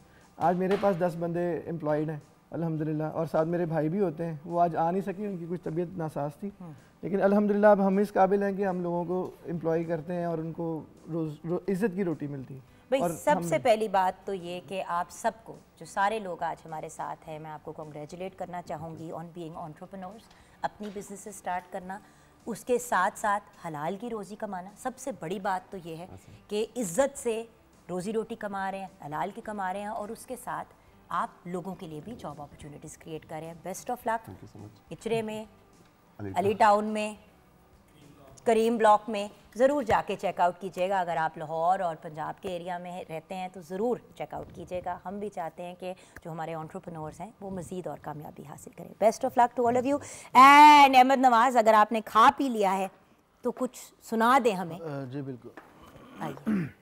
आज मेरे पास दस बंदे एम्प्लॉयड हैं अलहमदिल्ला और साथ मेरे भाई भी होते हैं वो आज आ नहीं सके उनकी कुछ तबीयत नासाज थी हम्म। लेकिन अलहमदिल्ला अब हम इस काबिल हैं कि हम लोगों को एम्प्लॉय करते हैं और उनको रोज़ रो, इज़्ज़त की रोटी मिलती है भाई सबसे पहली बात तो ये कि आप सबको जो सारे लोग आज हमारे साथ हैं मैं आपको कॉन्ग्रेचुलेट करना चाहूँगी ऑन बीइंग ऑन्ट्रप्रनोर्स अपनी बिजनेस स्टार्ट करना उसके साथ साथ हलाल की रोज़ी कमाना सबसे बड़ी बात तो ये है अच्छा। कि इज़्ज़त से रोज़ी रोटी कमा रहे हैं हलाल की कमा रहे हैं और उसके साथ आप लोगों के लिए भी जॉब अपॉर्चुनिटीज़ क्रिएट कर रहे हैं बेस्ट ऑफ लक इचरे में अली टाउन में करीम ब्लॉक में ज़रूर जाके चेकआउट कीजिएगा अगर आप लाहौर और पंजाब के एरिया में रहते हैं तो ज़रूर चेकआउट कीजिएगा हम भी चाहते हैं कि जो हमारे ऑन्ट्रप्रनोर्स हैं वो मज़ीद और कामयाबी हासिल करें best of luck to all of you and Ahmed Nawaz अगर आपने खा पी लिया है तो कुछ सुना दें हमें जी बिल्कुल